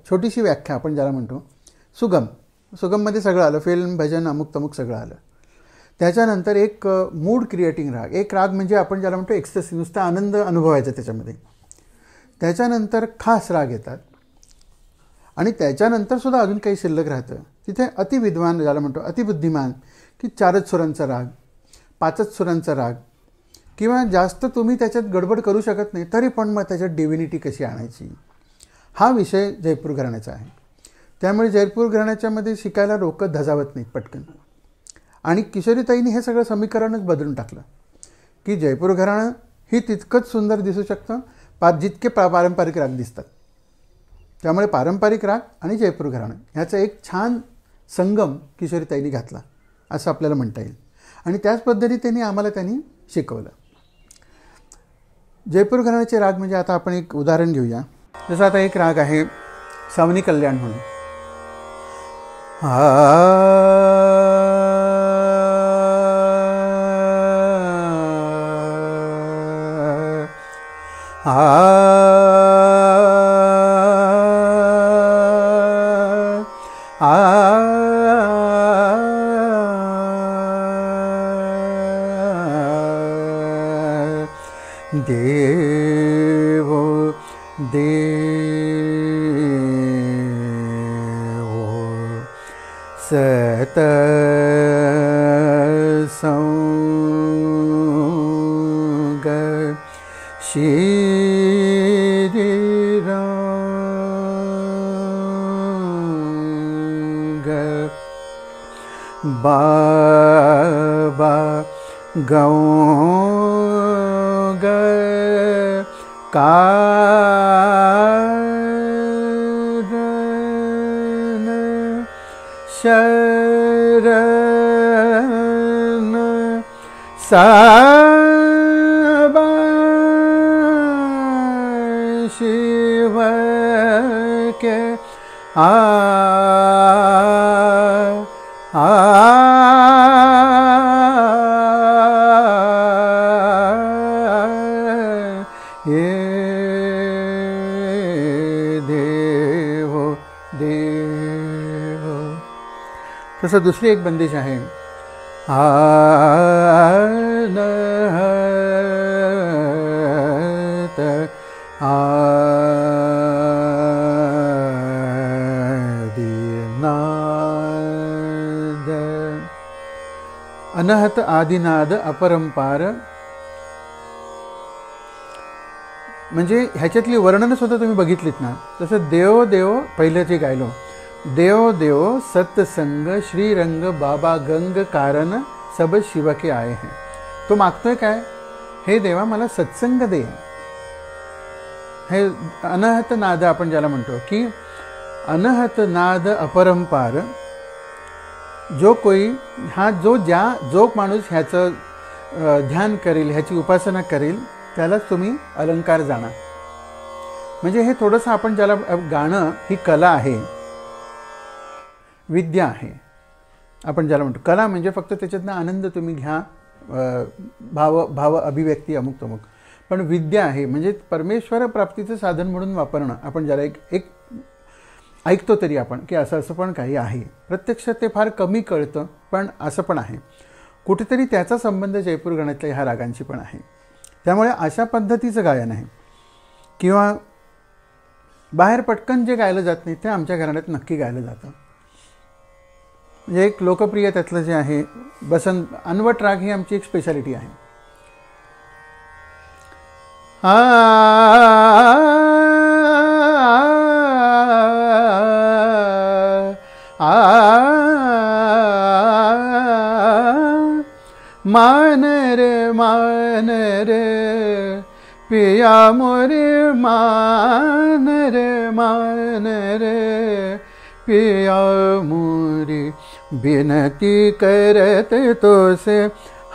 छोटीशी व्याख्या आपण ज्याला म्हणतो सुगम सुगममध्ये सगळं आलं फिल्म भजन अमुक तमुक सगळं आलं त्याच्यानंतर एक मूड क्रिएटिंग राग एक राग म्हणजे आपण ज्याला म्हणतो एक्सेस नुसता आनंद अनुभवायचा त्याच्यामध्ये त्याच्यानंतर खास राग येतात आणि त्याच्यानंतर सुद्धा अजून काही शिल्लक राहतं तिथे अतिविद्वान ज्याला म्हणतो अतिबुद्धिमान की चारच सुरांचा राग पाचच सुरांचा राग किंवा जास्त तुम्ही त्याच्यात गडबड करू शकत नाही तरी पण मग त्याच्यात डिव्हिनिटी कशी आणायची हा विषय जयपूर घराण्याचा आहे त्यामुळे जयपूर घराण्याच्यामध्ये शिकायला रोकत धजावत नाही पटकन आणि किशोरीताईने हे सगळं समीकरणच बदलून टाकलं की जयपूर घराणं ही तितकंच सुंदर दिसू शकतं पा जितके पा पारंपरिक राग दिसतात त्यामुळे पारंपरिक राग आणि जयपूर घराणं ह्याचा एक छान संगम किशोरीताईने घातला असं आपल्याला म्हणता येईल आणि त्याच पद्धतीने त्यांनी आम्हाला त्यांनी शिकवलं जयपूर घराण्याचे राग म्हणजे आता आपण एक उदाहरण घेऊया जसं आता एक राग आहे सावनी कल्याण म्हणून हा देव देव तसं दुसरी एक बंदिश आहे आ अनहत आदिनाद अपरंपार म्हणजे ह्याच्यातली वर्णन सुद्धा तुम्ही बघितलीत ना तसं देव देव पहिलं गायलो देव देव सत्संग श्रीरंग बाबा गंग कारण सब शिवके आय हे तो मागतोय काय हे देवा मला सत्संग दे हे अनहत नाद आपण ज्याला म्हणतो की अनहत नाद अपरंपार जो कोई हा जो ज्या जो माणूस ह्याचं ध्यान करेल ह्याची उपासना करेल त्यालाच तुम्ही अलंकार जाणार म्हणजे हे थोडंसं आपण ज्याला गाणं ही कला आहे विद्या आहे आपण ज्याला म्हणतो कला म्हणजे फक्त त्याच्यातनं आनंद तुम्ही घ्या भाव भाव अभिव्यक्ती अमुक तमुक पण विद्या आहे म्हणजे परमेश्वर प्राप्तीचं साधन म्हणून वापरणं आपण ज्याला एक एक ऐकतो तरी आपण की असं असं पण काही आहे प्रत्यक्ष ते फार कमी कळतं पण असं पण आहे कुठेतरी त्याचा संबंध जयपूर गणातल्या ह्या रागांशी पण आहे त्यामुळे अशा पद्धतीचं गायन आहे किंवा बाहेर पटकन जे गायलं जात नाही ते आमच्या घराण्यात नक्की गायलं जातं म्हणजे एक लोकप्रिय त्यातलं जे आहे बसंत अनवट राग ही आमची एक स्पेशालिटी आहे हा आ मान रे मान रे पिया मोरे मान रे मान रे पिया मोरी विनती करत तो से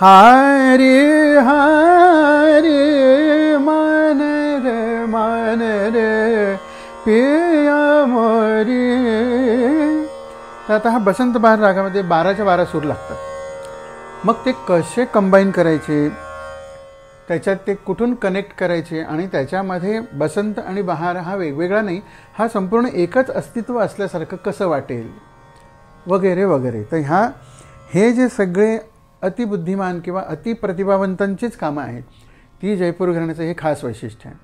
हारे हारे मान रे मान रे पिया मोरी तर आता हा बसंत बहार रागामध्ये बाराच्या बारा सूर लागतात मग ते कसे कंबाईन करायचे त्याच्यात ते कुठून कनेक्ट करायचे आणि त्याच्यामध्ये बसंत आणि बहार हा वेगवेगळा नाही हा संपूर्ण एकच अस्तित्व असल्यासारखं कसं वाटेल वगैरे वगैरे तर ह्या हे जे सगळे अतिबुद्धिमान किंवा अतिप्रतिभावंतांचीच कामं आहेत ती जयपूर घराण्याचं हे खास वैशिष्ट्य आहे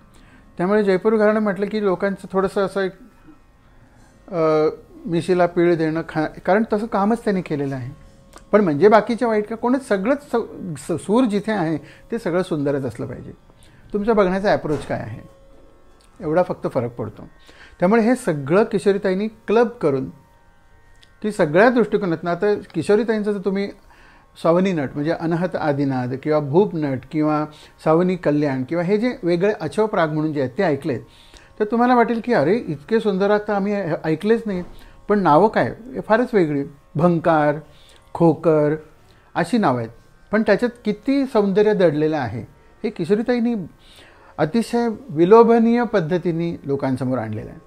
त्यामुळे जयपूर घराणं म्हटलं की लोकांचं थोडंसं असं एक मिशीला पीळ देणं खा कारण तसं कामच त्यांनी केलेलं आहे पण म्हणजे बाकीच्या वाईट का कोण सगळंच स सूर जिथे आहे ते सगळं सुंदरच असलं पाहिजे तुमच्या बघण्याचा ॲप्रोच काय आहे एवढा फक्त फरक पडतो त्यामुळे हे सगळं किशोरीताईंनी क्लब करून की सगळ्या दृष्टिकोनातनं आता किशोरीताईंचं जर तुम्ही सावनी नट म्हणजे अनहत आदिनाद किंवा भूप नट किंवा सावनी कल्याण किंवा हे जे वेगळे अछव प्राग म्हणून जे आहेत ते ऐकलेत तर तुम्हाला वाटेल की अरे इतके सुंदर आता आम्ही ऐकलेच नाही पण नावं काय हे फारच वेगळी भंकार खोकर अशी नावं आहेत पण त्याच्यात किती सौंदर्य दडलेलं आहे हे किशोरीताईंनी अतिशय विलोभनीय पद्धतीने लोकांसमोर आणलेलं आहे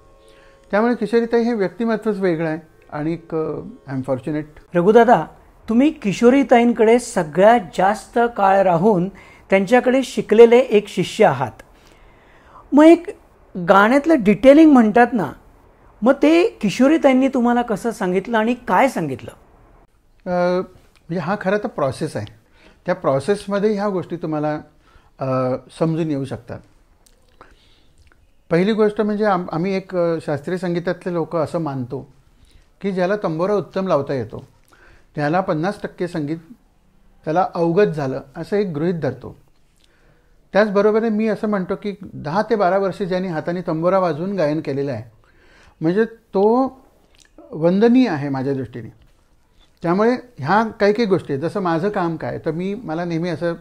त्यामुळे किशोरीताई हे व्यक्तिमत्वच वेगळं आहे आणि आय एम फॉर्च्युनेट रघुदादा तुम्ही किशोरीताईंकडे सगळ्यात जास्त काळ राहून त्यांच्याकडे शिकलेले एक शिष्य आहात मग एक गाण्यातलं डिटेलिंग म्हणतात ना मग ते किशोरी त्यांनी तुम्हाला कसं सांगितलं आणि काय सांगितलं म्हणजे हा खरं तर प्रोसेस आहे त्या प्रोसेसमध्ये ह्या गोष्टी तुम्हाला समजून येऊ शकतात पहिली गोष्ट म्हणजे आम आम्ही एक शास्त्रीय संगीतातले लोक असं मानतो की ज्याला तंबोरा उत्तम लावता येतो त्याला पन्नास टक्के संगीत त्याला अवगत झालं असं एक गृहित धरतो त्याचबरोबर मी असं म्हणतो की दहा ते बारा वर्षे ज्यांनी हाताने तंबोरा वाजवून गायन केलेलं आहे म्हणजे तो वंदनीय आहे माझ्या दृष्टीने त्यामुळे ह्या काही काही गोष्टी आहेत जसं माझं काम काय तर मी मला नेहमी असं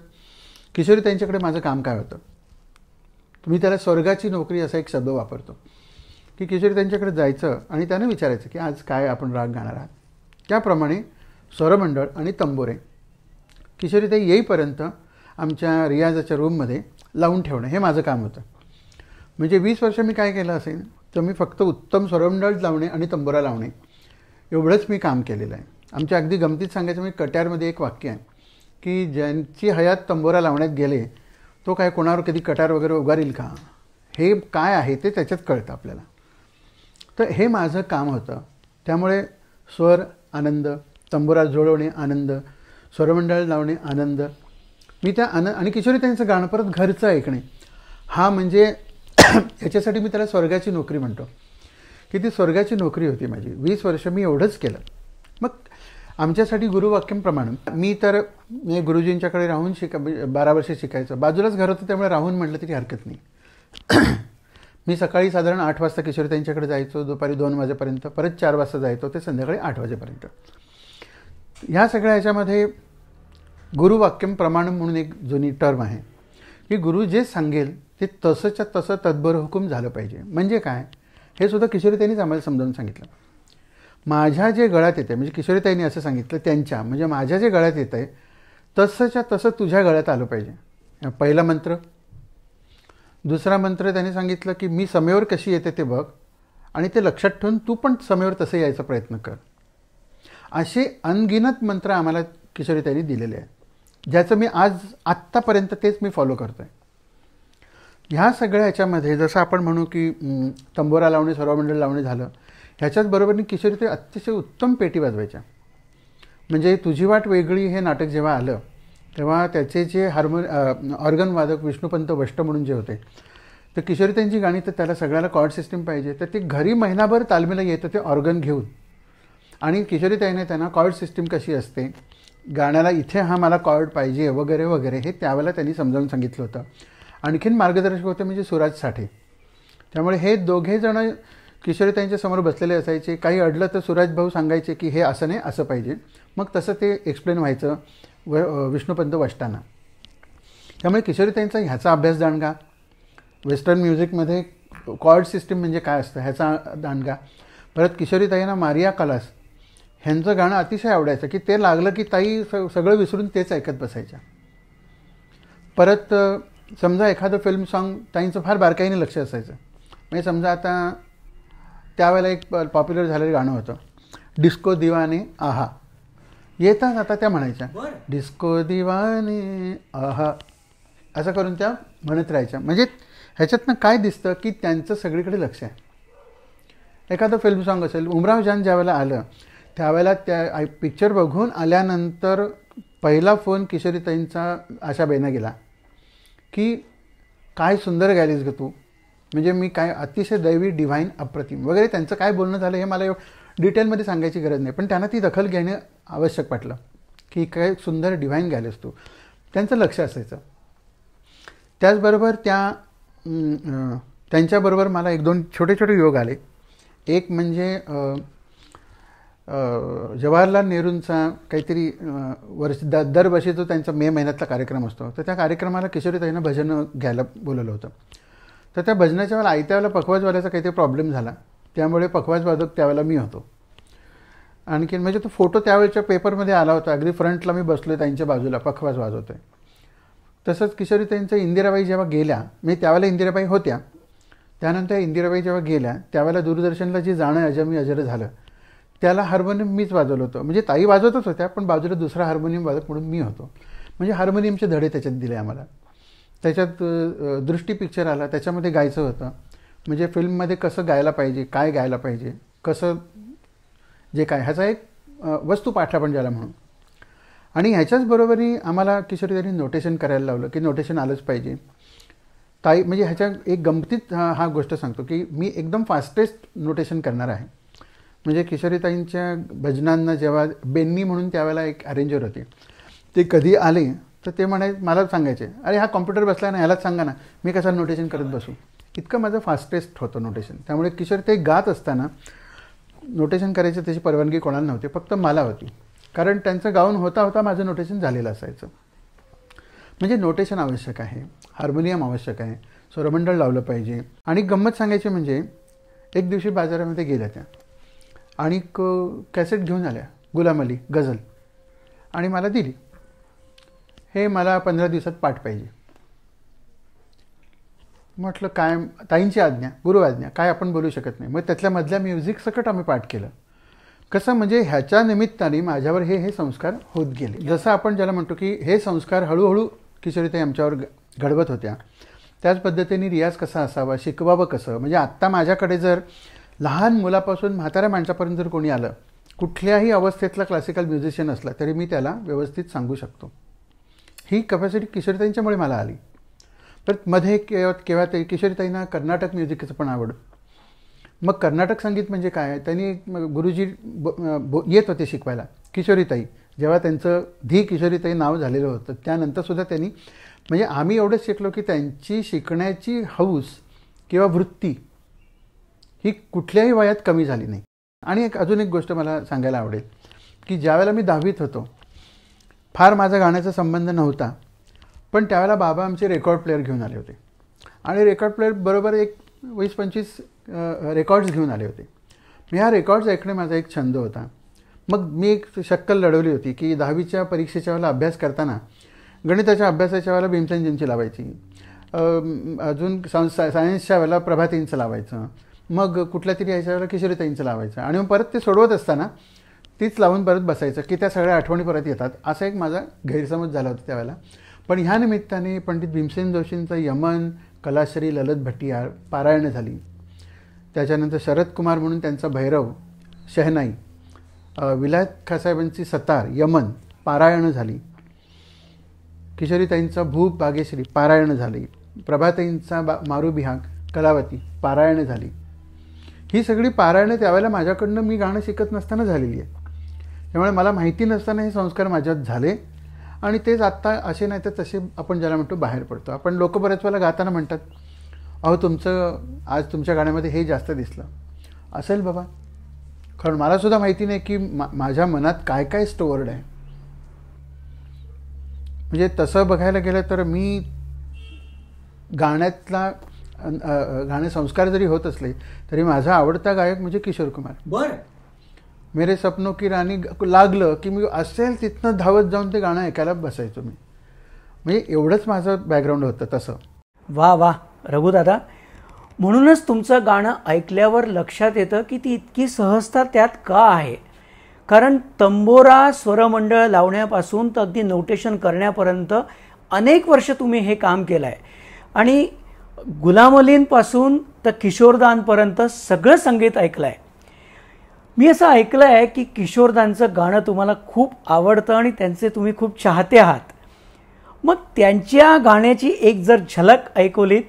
किशोरी त्यांच्याकडे माझं काम काय होतं मी त्याला स्वर्गाची नोकरी असा एक शब्द वापरतो की किशोरी त्यांच्याकडे जायचं आणि त्यानं विचारायचं की आज काय आपण राग गाणार आहात त्याप्रमाणे स्वरमंडळ आणि तंबोरे किशोरी ते येईपर्यंत आमच्या रियाजाच्या रूममध्ये लावून ठेवणं हे माझं काम होतं म्हणजे वीस वर्ष मी काय केलं असेल तर मी फक्त उत्तम स्वरमंडळ लावणे आणि तंबोरा लावणे एवढंच मी काम केलेलं आहे आमच्या अगदी गमतीत सांगायचं म्हणजे कट्यारमध्ये एक वाक्य आहे की ज्यांची हयात तंबोरा लावण्यात गेले तो काय कोणावर कधी कटार वगैरे उगारील का हे काय आहे ते त्याच्यात कळतं आपल्याला तर हे माझं काम होतं त्यामुळे स्वर आनंद तंबोरा जुळवणे आनंद स्वरमंडळ लावणे आनंद मी त्या आन आणि किशोरी त्यांचं गाणं परत घरचं ऐकणे हा म्हणजे याच्यासाठी मी त्याला स्वर्गाची नोकरी म्हणतो की ती स्वर्गाची नोकरी होती माझी वीस वर्ष मी एवढंच केलं मग आमच्यासाठी गुरुवाक्यमप्रमाणे मी तर मी गुरुजींच्याकडे राहून शिका बारा वर्षे शिकायचं बाजूलाच घर होतं त्यामुळे राहून म्हटलं तरी हरकत नाही (clears throat) मी सकाळी साधारण आठ वाजता किशोर त्यांच्याकडे जायचो दुपारी दोन वाजेपर्यंत परत चार वाजता जायचो ते संध्याकाळी आठ वाजेपर्यंत ह्या सगळ्या ह्याच्यामध्ये गुरुवाक्यम प्रमाण म्हणून एक जुनी टर्म आहे की गुरु जे सांगेल हे तसंच्या तसं तद्बर हुकूम झालं पाहिजे म्हणजे काय हे सुद्धा किशोरीताईंनीच आम्हाला समजावून सांगितलं माझ्या जे गळ्यात येते म्हणजे किशोरीताईंनी असं सांगितलं त्यांच्या म्हणजे माझ्या जे गळ्यात येत आहे तसंच्या तसं तुझ्या गळ्यात आलं पाहिजे पहिला मंत्र दुसरा मंत्र त्यांनी सांगितलं की मी समेवर कशी येते ते बघ आणि ते लक्षात ठेवून तू पण समेवर तसं यायचा प्रयत्न कर असे अनगिनत मंत्र आम्हाला किशोरीताईंनी दिलेले आहेत ज्याचं मी आज आत्तापर्यंत तेच मी फॉलो करतो आहे ह्या सगळ्या ह्याच्यामध्ये जसं आपण म्हणू की तंबोरा लावणे सर्वमंडळ लावणे झालं ह्याच्याच बरोबरीने किशोरी ते अतिशय उत्तम पेटी वाजवायच्या म्हणजे तुझी वाट वेगळी हे नाटक जेव्हा आलं तेव्हा त्याचे जे हार्मोन वादक विष्णुपंत वष्ट म्हणून जे होते तर किशोरी त्यांची गाणी तर त्याला सगळ्याला कॉर्ड सिस्टीम पाहिजे तर ते घरी महिनाभर तालमीला येतं ते ऑर्गन घेऊन आणि किशोरी ताईने त्यांना कॉर्ड सिस्टीम कशी असते गाण्याला इथे हा मला कॉर्ड पाहिजे वगैरे वगैरे हे त्यावेळेला त्यांनी समजावून सांगितलं होतं आणखीन मार्गदर्शक होते म्हणजे सुराज साठे त्यामुळे हे दोघे जण किशोरी त्यांच्या समोर बसलेले असायचे काही अडलं तर सुराज भाऊ सांगायचे की हे असं नाही असं पाहिजे मग तसं ते एक्सप्लेन व्हायचं व विष्णुपंत वष्टांना त्यामुळे किशोरी त्यांचा ह्याचा अभ्यास जाणगा वेस्टर्न म्युझिकमध्ये कॉर्ड सिस्टीम म्हणजे काय असतं ह्याचा दांडगा परत किशोरी ताईंना मारिया कलास ह्यांचं गाणं अतिशय आवडायचं की ते लागलं की ताई सगळं विसरून तेच ऐकत बसायच्या परत समजा एखादं फिल्म सॉन्ग ताईंचं फार बारकाईने लक्ष असायचं म्हणजे समजा आता त्यावेळेला एक पॉप्युलर झालेलं गाणं होतं डिस्को दिवाने आहा येतात आता त्या म्हणायच्या डिस्को दिवाने आहा असं करून त्या म्हणत राहायच्या म्हणजे ह्याच्यातनं काय दिसतं की त्यांचं सगळीकडे लक्ष आहे एखादं फिल्म सॉन्ग असेल उमराव जान ज्यावेळेला आलं त्यावेळेला त्या पिक्चर बघून आल्यानंतर पहिला फोन किशोरीताईंचा आशा गेला की काय सुंदर गॅलीज ग तू म्हणजे मी काय अतिशय दैवी डिव्हाइन अप्रतिम वगैरे त्यांचं काय बोलणं झालं हे मला डिटेलमध्ये सांगायची गरज नाही पण त्यांना ती दखल घेणं आवश्यक वाटलं की काय सुंदर डिव्हाइन गॅलीज तू त्यांचं लक्ष असायचं त्याचबरोबर त्या त्यांच्याबरोबर मला एक दोन छोटे छोटे योग आले एक म्हणजे जवाहरलाल नेहरूंचा काहीतरी वर्ष द दरवर्षी जो त्यांचा मे महिन्यातला कार्यक्रम असतो तर त्या कार्यक्रमाला किशोरीताईनं भजनं घ्यायला बोलवलं होतं तर त्या भजनाच्या वेळेला वेळेला पखवाजवाल्याचा काहीतरी प्रॉब्लेम झाला त्यामुळे पखवाज पखवाजवादक त्यावेळेला मी होतो आणखीन म्हणजे तो फोटो त्यावेळेच्या पेपरमध्ये आला होता अगदी फ्रंटला मी बसलो त्यांच्या बाजूला पखवाज वाजवतोय तसंच किशोरीताईंचं इंदिराबाई जेव्हा गेल्या मी त्यावेळेला इंदिराबाई होत्या त्यानंतर इंदिराबाई जेव्हा गेल्या त्यावेळेला दूरदर्शनला जी जाणं अजमी अजर झालं त्याला हार्मोनियम मीच वाजवलं होतं म्हणजे ताई वाजवतच होत्या पण बाजूला दुसरा हार्मोनियम वाजत म्हणून मी होतो म्हणजे हार्मोनियमचे धडे त्याच्यात दिले आम्हाला त्याच्यात दृष्टी पिक्चर आला त्याच्यामध्ये गायचं होतं म्हणजे फिल्ममध्ये कसं गायला पाहिजे काय गायला पाहिजे कसं जे काय ह्याचा एक वस्तू आपण ज्याला म्हणून आणि ह्याच्याच बरोबरी आम्हाला किशोरी त्यांनी नोटेशन करायला लावलं की नोटेशन आलंच पाहिजे ताई म्हणजे ह्याच्या एक गमतीत हा गोष्ट सांगतो की मी एकदम फास्टेस्ट नोटेशन करणार आहे म्हणजे किशोरीताईंच्या भजनांना जेव्हा बेन्नी म्हणून त्यावेळेला एक अरेंजर होते ते कधी आले तर ते म्हणाय मलाच सांगायचे अरे हा कॉम्प्युटर बसला ना ह्यालाच सांगा ना मी कसं नोटेशन करत बसू इतकं माझं फास्टेस्ट होतं नोटेशन त्यामुळे किशोरीताई गात असताना नोटेशन करायची त्याची परवानगी कोणाला नव्हती फक्त मला होती कारण त्यांचं गाऊन होता होता माझं नोटेशन झालेलं असायचं म्हणजे नोटेशन आवश्यक आहे हार्मोनियम आवश्यक आहे स्वरमंडळ लावलं पाहिजे आणि गंमत सांगायची म्हणजे एक दिवशी बाजारामध्ये गेल्या त्या आणि कॅसेट घेऊन आल्या गुलाम अली गझल आणि मला दिली हे मला पंधरा दिवसात पाठ पाहिजे म्हटलं काय ताईंची आज्ञा गुरु आज्ञा काय आपण बोलू शकत नाही मग त्यातल्या मधल्या म्युझिक सकट आम्ही पाठ केलं कसं म्हणजे ह्याच्या निमित्ताने माझ्यावर हे हे संस्कार होत गेले जसं आपण ज्याला म्हणतो की हे संस्कार हळूहळू ताई आमच्यावर घडवत होत्या त्याच पद्धतीने रियाज कसा असावा शिकवावं कसं म्हणजे आत्ता माझ्याकडे जर लहान मुलापासून म्हाताऱ्या माणसापर्यंत जर कोणी आलं कुठल्याही अवस्थेतला क्लासिकल म्युझिशियन असला तरी मी त्याला व्यवस्थित सांगू शकतो ही कॅपॅसिटी किशोरीताईंच्यामुळे मला आली तर मध्ये केव्हा केव्हा ते किशोरीताईंना कर्नाटक म्युझिकचं पण आवड मग कर्नाटक संगीत म्हणजे काय त्यांनी गुरुजी ब येत होते शिकवायला किशोरीताई जेव्हा त्यांचं धी किशोरीताई नाव झालेलं होतं त्यानंतरसुद्धा त्यांनी म्हणजे आम्ही एवढंच शिकलो की त्यांची शिकण्याची हौस किंवा वृत्ती ही कुठल्याही वयात कमी झाली नाही आणि एक अजून एक गोष्ट मला सांगायला आवडेल की ज्यावेळेला मी दहावीत होतो फार माझा गाण्याचा संबंध नव्हता पण त्यावेळेला बाबा आमचे रेकॉर्ड प्लेअर घेऊन आले होते आणि रेकॉर्ड प्लेअर बरोबर एक वीस पंचवीस रेकॉर्ड्स घेऊन आले होते मी हा रेकॉर्ड्स ऐकणे माझा एक छंद होता मग मी एक शक्कल लढवली होती की दहावीच्या परीक्षेच्या वेळेला अभ्यास करताना गणिताच्या अभ्यासाच्या वेळेला भीमसेनजींची लावायची अजून सायन्सच्या वेळेला प्रभातींचं लावायचं मग कुठल्या तरी ह्याच्यावर किशोरीताईंचं लावायचं आणि मग परत ते सोडवत असताना तीच लावून परत बसायचं की त्या सगळ्या आठवणी परत येतात असा एक माझा गैरसमज झाला होता त्यावेळेला पण ह्या निमित्ताने पंडित भीमसेन जोशींचं यमन कलाश्री ललत भटिया पारायणं झाली त्याच्यानंतर शरद कुमार म्हणून त्यांचा भैरव शहनाई विलायत खासाहेबांची सतार यमन पारायणं झाली किशोरीताईंचा भूप बागेश्री पारायणं झाली प्रभाताईंचा बा मारुबिहाग कलावती पारायणं झाली ही सगळी पारायणं त्यावेळेला माझ्याकडनं मी गाणं शिकत नसताना झालेली आहे त्यामुळे मला माहिती नसताना हे संस्कार माझ्यात झाले आणि तेच आत्ता असे नाही तर तसे आपण ज्याला म्हणतो बाहेर पडतो आपण लोक बऱ्याच वेळेला गाताना म्हणतात अहो तुमचं आज तुमच्या गाण्यामध्ये हे जास्त दिसलं असेल बाबा कारण मलासुद्धा माहिती नाही की मा माझ्या मनात काय काय स्टोअर्ड आहे म्हणजे तसं बघायला गेलं तर मी गाण्यातला गाणे संस्कार जरी होत असले तरी माझा आवडता गायक म्हणजे किशोर कुमार बर मेरे सपनो की राणी लागलं की मी असेल तिथनं धावत जाऊन ते गाणं ऐकायला बसायचो मी म्हणजे एवढंच माझं बॅकग्राऊंड होतं तसं वा वा रघुदादा म्हणूनच तुमचं गाणं ऐकल्यावर लक्षात येतं की ती इतकी सहजता त्यात का आहे कारण तंबोरा स्वरमंडळ लावण्यापासून तर अगदी नोटेशन करण्यापर्यंत अनेक वर्ष तुम्ही हे काम केलं आहे आणि गुलाम अलींपासून तर किशोरदानपर्यंत सगळं संगीत ऐकलं आहे मी असं ऐकलं आहे की किशोरदानचं गाणं तुम्हाला खूप आवडतं आणि त्यांचे तुम्ही खूप चाहते आहात मग त्यांच्या गाण्याची एक जर झलक ऐकवलीत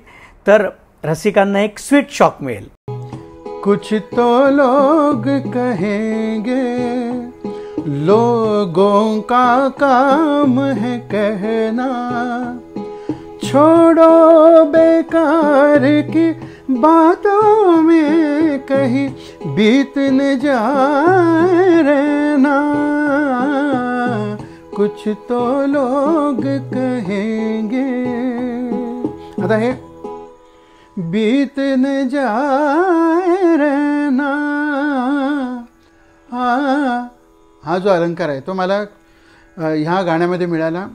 तर रसिकांना एक स्वीट शॉक मिळेल कुछ तो लोग कहेंगे लोगों का काम है कहना छोड़ो बेकार की बातों में कही बीत जा जाए रहना कुछ तो लोग कहेंगे अतः है जा न जाए रहना हा हा जो अलंकार है तो मला ह्या गाण्यामध्ये मिळाला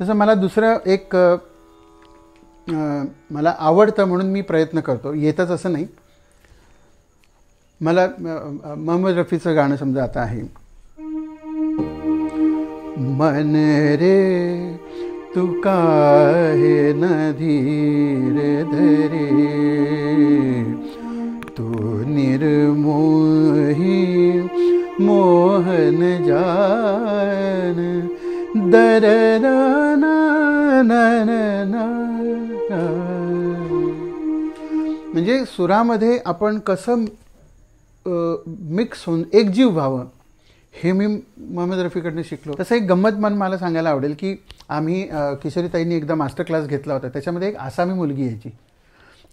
तसं मला दुसरं एक मला आवडतं म्हणून मी प्रयत्न करतो येतच असं नाही मला मोहम्मद रफीचं गाणं समजा आता आहे मन रे तू काहे नधीर धरे तू निर्मोही मोहन जान दर ना म्हणजे सुरामध्ये आपण कसं मिक्स होऊन एकजीव व्हावं हे मी मोहम्मद रफीकडनं शिकलो तसं एक गंमत मन मला सांगायला आवडेल की आम्ही किशोरीताईंनी एकदा मास्टर क्लास घेतला होता त्याच्यामध्ये एक आसामी मुलगी यायची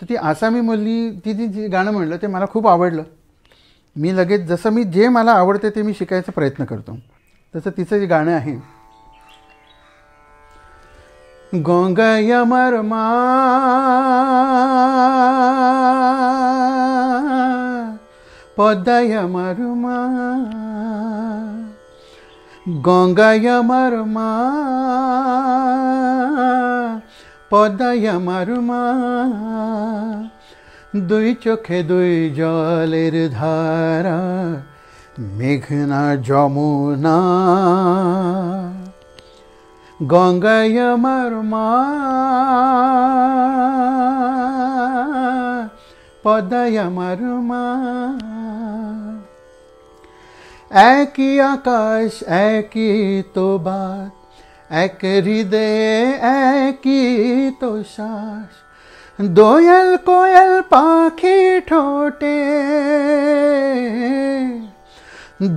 तर ती आसामी मुलगी ती ती जे गाणं म्हणलं ते मला खूप आवडलं मी लगेच जसं मी जे मला आवडते ते मी शिकायचा प्रयत्न करतो तसं तिचं जे गाणं आहे गोंगय मरमा পদ্মায় আমার মা গঙ্গায় আমার মা পদ্মায় আমার মা দুই চোখে দুই জলের ধারা মেঘনা যমুনা গঙ্গায় আমার মা পদায় আমার মা একই আকাশ একই তো বাদ এক হৃদয়ে একই তো শ্বাস দোয়েল কোয়েল পাখি ঠোঁটে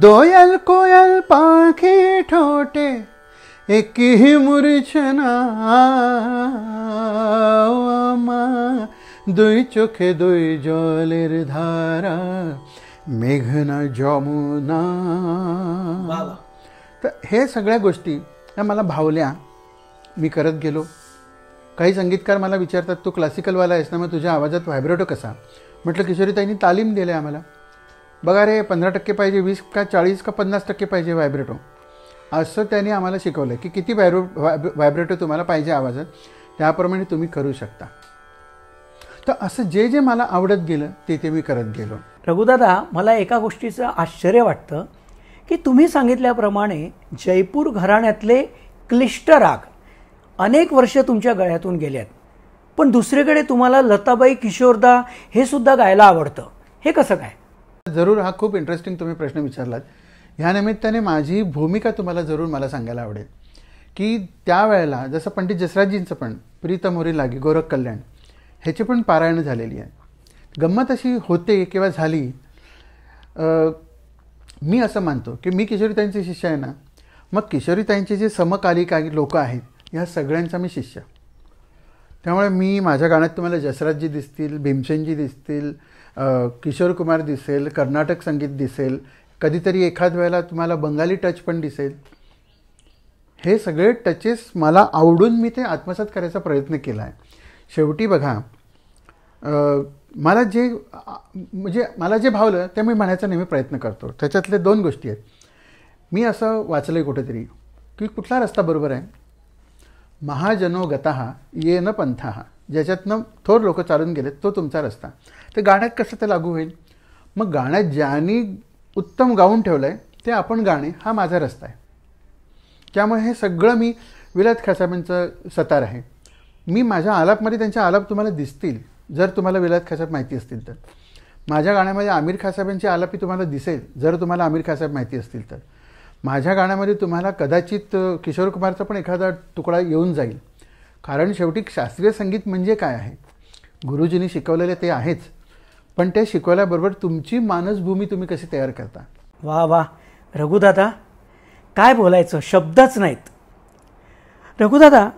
দোয়েল কোয়েল পাখি ঠোঁটে একই মুরছনা দুই চোখে দুই জলের ধারা मेघना जमुना तर हे सगळ्या गोष्टी या मला भावल्या मी करत गेलो काही संगीतकार मला विचारतात तू क्लासिकलवाला आहेस ना मग तुझ्या आवाजात व्हायब्रेटो कसा म्हटलं किशोरीताईंनी तालीम दिली आम्हाला बघा रे पंधरा टक्के पाहिजे वीस का चाळीस का पन्नास टक्के पाहिजे व्हायब्रेटो असं त्यांनी आम्हाला शिकवलं की किती व्हायब्रो व्हायब्रेटो तुम्हाला पाहिजे आवाजात त्याप्रमाणे तुम्ही करू शकता तर असं जे जे मला आवडत गेलं ते ते मी करत गेलो रघुदादा मला एका गोष्टीचं आश्चर्य वाटतं की तुम्ही सांगितल्याप्रमाणे जयपूर घराण्यातले क्लिष्ट राग अनेक वर्ष तुमच्या गळ्यातून आहेत पण दुसरीकडे तुम्हाला लताबाई किशोरदा हे सुद्धा गायला आवडतं हे कसं काय जरूर हा खूप इंटरेस्टिंग तुम्ही प्रश्न विचारलात ह्या निमित्ताने माझी भूमिका तुम्हाला जरूर मला सांगायला आवडेल की त्यावेळेला जसं पंडित जसराजजींचं पण प्रीतमोरी लागे गोरख कल्याण ह्याची पण पारायण झालेली आहे गंमत अशी होते किंवा झाली मी असं मानतो की मी किशोरीताईंचे शिष्य आहे ना मग किशोरीताईंचे जे काही लोकं आहेत ह्या सगळ्यांचा मी शिष्य त्यामुळे मी माझ्या गाण्यात तुम्हाला जसराजजी दिसतील भीमसेनजी दिसतील किशोर कुमार दिसेल कर्नाटक संगीत दिसेल कधीतरी एखाद वेळेला तुम्हाला बंगाली टच पण दिसेल हे सगळे टचेस मला आवडून मी ते आत्मसात करायचा प्रयत्न केला आहे शेवटी बघा मला जे म्हणजे मला जे भावलं ते मी म्हणायचा नेहमी प्रयत्न करतो त्याच्यातले दोन गोष्टी आहेत मी असं वाचलं आहे कुठेतरी की कुठला रस्ता बरोबर आहे महाजनो ये न पंथ ज्याच्यातनं थोर लोक चालून गेलेत तो तुमचा रस्ता तर गाण्यात कसं ते लागू होईल मग गाण्यात ज्यांनी उत्तम गाऊन ठेवलं आहे ते आपण गाणे हा माझा रस्ता आहे त्यामुळे हे सगळं मी विलाद खासाबेंचं सतार आहे मी माझ्या आलापमध्ये त्यांच्या आलाप तुम्हाला दिसतील जर तुम्हाला विलायत खासाब माहिती असतील तर माझ्या गाण्यामध्ये आमिर खासाहेबांची आलापी तुम्हाला दिसेल जर तुम्हाला आमिर खासाहेब माहिती असतील तर माझ्या गाण्यामध्ये तुम्हाला कदाचित किशोर कुमारचा पण एखादा तुकडा येऊन जाईल कारण शेवटी शास्त्रीय संगीत म्हणजे काय आहे गुरुजींनी शिकवलेले ते आहेच पण ते शिकवल्याबरोबर तुमची मानसभूमी तुम्ही कशी तयार करता वा वा रघुदादा काय बोलायचं शब्दच नाहीत रघुदादा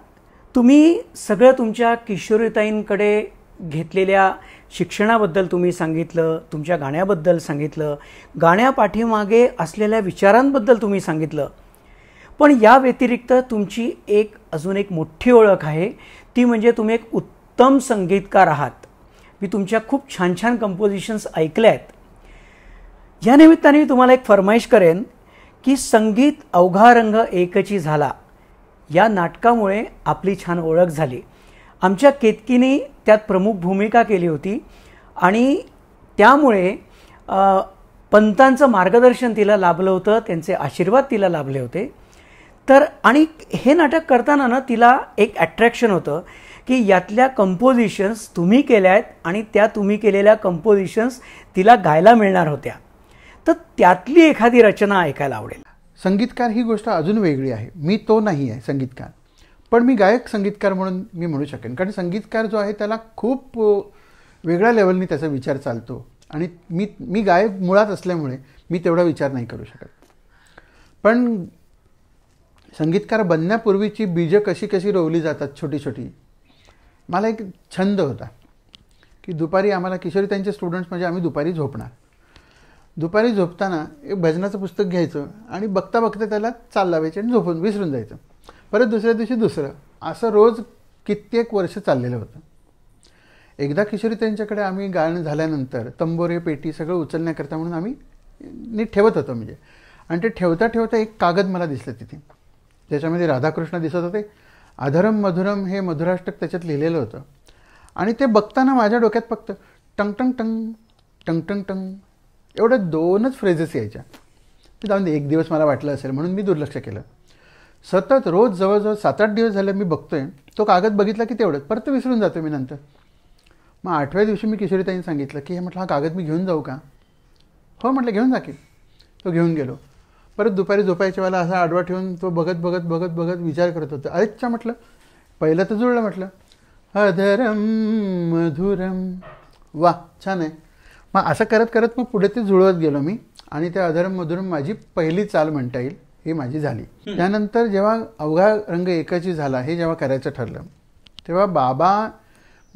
तुम्ही सगळं तुमच्या किशोरीताईंकडे घेतलेल्या शिक्षणाबद्दल तुम्ही सांगितलं तुमच्या गाण्याबद्दल सांगितलं गाण्यापाठीमागे असलेल्या विचारांबद्दल तुम्ही सांगितलं पण या व्यतिरिक्त तुमची एक अजून एक मोठी ओळख आहे ती म्हणजे तुम्ही एक उत्तम संगीतकार आहात मी तुमच्या खूप छान छान कंपोजिशन्स ऐकल्या आहेत या निमित्ताने मी तुम्हाला एक फरमाईश करेन की संगीत अवघा रंग एकची झाला या नाटकामुळे आपली छान ओळख झाली आमच्या केतकीने त्यात प्रमुख भूमिका केली होती आणि त्यामुळे पंतांचं मार्गदर्शन तिला लाभलं होतं त्यांचे आशीर्वाद तिला लाभले होते तर आणि हे नाटक करताना ना तिला एक ॲट्रॅक्शन होतं की यातल्या कंपोजिशन्स तुम्ही केल्या आहेत आणि त्या तुम्ही केलेल्या कंपोजिशन्स तिला गायला मिळणार होत्या तर त्यातली एखादी रचना ऐकायला आवडेल संगीतकार ही गोष्ट अजून वेगळी आहे मी तो नाही आहे संगीतकार पण मी गायक संगीतकार म्हणून मी म्हणू शकेन कारण संगीतकार जो आहे त्याला खूप वेगळ्या लेवलनी त्याचा विचार चालतो आणि मी मी गायक मुळात असल्यामुळे मी तेवढा विचार नाही करू शकत पण संगीतकार बनण्यापूर्वीची बीजं कशी कशी रोवली जातात छोटी छोटी मला एक छंद होता की दुपारी आम्हाला किशोरी त्यांचे स्टुडंट्स म्हणजे आम्ही दुपारी झोपणार दुपारी झोपताना एक भजनाचं पुस्तक घ्यायचं आणि बघता बघता त्याला चाल लावायचे आणि झोपून विसरून जायचं परत दुसऱ्या दिवशी दुसरं असं रोज कित्येक वर्ष चाललेलं होतं एकदा किशोरी त्यांच्याकडे आम्ही गायन झाल्यानंतर तंबोरे पेटी सगळं उचलण्याकरता म्हणून आम्ही नीट ठेवत होतो म्हणजे आणि ते ठेवता ठेवता एक कागद मला दिसलं तिथे त्याच्यामध्ये राधाकृष्ण दिसत होते अधरम मधुरम हे मधुराष्टक त्याच्यात लिहिलेलं होतं आणि ते बघताना माझ्या डोक्यात फक्त टंग टंग टंग टंग टंग टंग एवढ्या दोनच फ्रेजेस यायच्या जाऊन एक दिवस मला वाटलं असेल म्हणून मी दुर्लक्ष केलं सतत रोज जवळजवळ सात आठ दिवस झाले मी बघतोय तो कागद बघितला की तेवढंच परत विसरून जातो मी नंतर मग आठव्या दिवशी मी किशोरीताईंनी सांगितलं की हे म्हटलं हा कागद मी घेऊन जाऊ का हो म्हटलं घेऊन जा की तो घेऊन गेलो परत दुपारी झोपायच्या वेळेला असा आडवा ठेवून तो बघत बघत बघत बघत विचार करत होतो अरेच्छा म्हटलं पहिलं तर जुळलं म्हटलं अधरम मधुरम वा छान आहे मग असं करत करत मग पुढे ते जुळवत गेलो मी आणि त्या अधरम मधुरम माझी पहिली चाल म्हणता येईल ही माझी झाली त्यानंतर जेव्हा अवघा रंग एकाची झाला हे जेव्हा करायचं ठरलं तेव्हा बाबा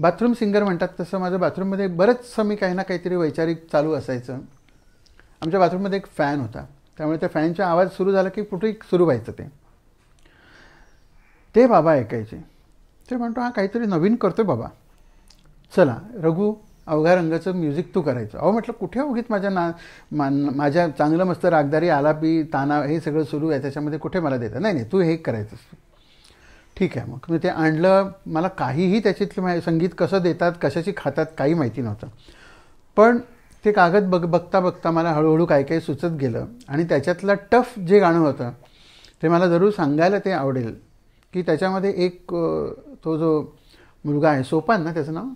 बाथरूम सिंगर म्हणतात तसं माझं बाथरूममध्ये बरंचसं मी काही ना काहीतरी वैचारिक चालू असायचं आमच्या बाथरूममध्ये एक फॅन होता त्यामुळे त्या फॅनचा आवाज सुरू झाला की कुठेही सुरू व्हायचं ते ते बाबा ऐकायचे ते म्हणतो हा काहीतरी नवीन करतो बाबा चला रघु अवघ्या रंगाचं म्युझिक तू करायचं अहो म्हटलं कुठे उगीत माझ्या ना माझ्या चांगलं मस्त रागदारी आलापी ताना हे सगळं सुरू आहे त्याच्यामध्ये कुठे मला देतं नाही नाही तू हे करायचंस ठीक आहे मग मी ते आणलं मला काहीही त्याच्यातलं मा संगीत कसं देतात कशाची खातात काही माहिती नव्हतं पण ते कागद बघ बघता बघता मला हळूहळू काय काही सुचत गेलं आणि त्याच्यातलं टफ जे गाणं होतं ते मला जरूर सांगायला ते आवडेल की त्याच्यामध्ये एक तो जो मुलगा आहे सोपान ना त्याचं नाव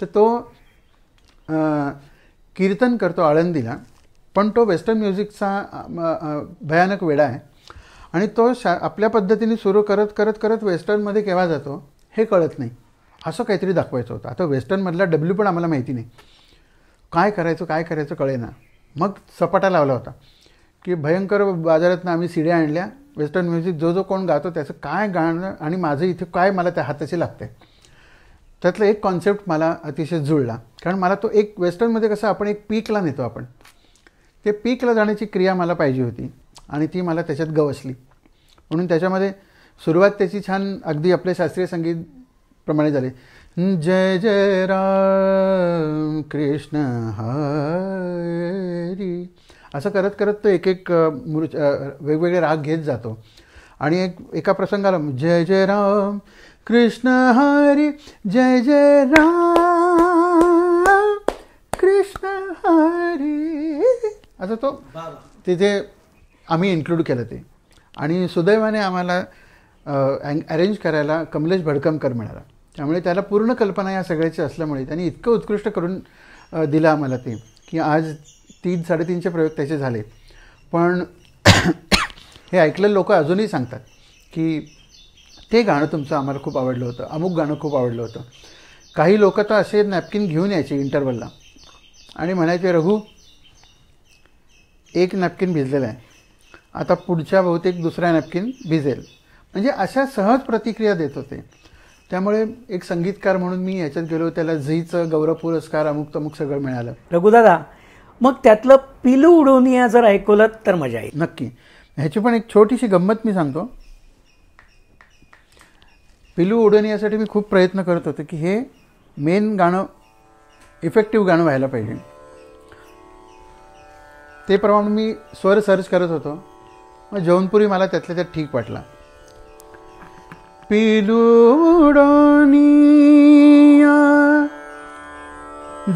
तर तो कीर्तन करतो आळंदीला पण तो वेस्टर्न म्युझिकचा भयानक वेडा आहे आणि तो शा आपल्या पद्धतीने सुरू करत करत करत वेस्टर्नमध्ये केव्हा जातो हे कळत नाही असं काहीतरी दाखवायचं होतं आता वेस्टर्नमधला डब्ल्यू पण आम्हाला माहिती नाही काय करायचं काय करायचं कळेना मग सपाटा लावला होता की भयंकर बाजारातनं आम्ही सिड्या आणल्या वेस्टर्न म्युझिक जो जो कोण गातो त्याचं काय गाणं आणि माझं इथे काय मला त्या हाताशी लागतं आहे त्यातला एक कॉन्सेप्ट मला अतिशय जुळला कारण मला तो एक वेस्टर्नमध्ये कसं आपण एक पीकला नेतो आपण ते पीकला जाण्याची क्रिया मला पाहिजे होती आणि ती मला त्याच्यात गवसली म्हणून त्याच्यामध्ये सुरुवात त्याची छान अगदी आपले शास्त्रीय संगीत प्रमाणे झाले जय जय राम कृष्ण हरी असं करत करत तो एक एक वेगवेगळे राग घेत जातो आणि एक एका प्रसंगाला जय जय राम कृष्ण हरी जय जय राम कृष्ण हरी आता तो तिथे आम्ही इन्क्लूड केलं ते आणि सुदैवाने आम्हाला अरेंज करायला कमलेश भडकमकर मिळाला त्यामुळे त्याला पूर्ण कल्पना या सगळ्याची असल्यामुळे त्यांनी इतकं उत्कृष्ट करून दिलं आम्हाला ते की आज तीन साडेतीनचे प्रयोग त्याचे झाले पण (coughs) हे ऐकलेले लोक अजूनही सांगतात की ते गाणं तुमचं आम्हाला खूप आवडलं होतं अमुक गाणं खूप आवडलं होतं काही लोक तर असे नॅपकिन घेऊन यायचे इंटरवलला आणि म्हणायचे रघू एक नॅपकिन भिजलेलं आहे आता पुढच्या बहुतेक दुसरा नॅपकिन भिजेल म्हणजे अशा सहज प्रतिक्रिया देत होते त्यामुळे एक संगीतकार म्हणून मी याच्यात गेलो त्याला झीचं गौरव पुरस्कार अमुक तमुक सगळं मिळालं रघुदादा मग त्यातलं पिलू उडवून जर ऐकवलं तर मजा येईल नक्की ह्याची पण एक छोटीशी गंमत मी सांगतो पिलू उडवण्यासाठी यासाठी मी खूप प्रयत्न करत होतो की हे मेन गाणं इफेक्टिव्ह गाणं व्हायला पाहिजे ते प्रमाण मी स्वर सर्च करत होतो मग जौनपुरी मला त्यातल्या त्यात ठीक वाटला पिलुडोनिया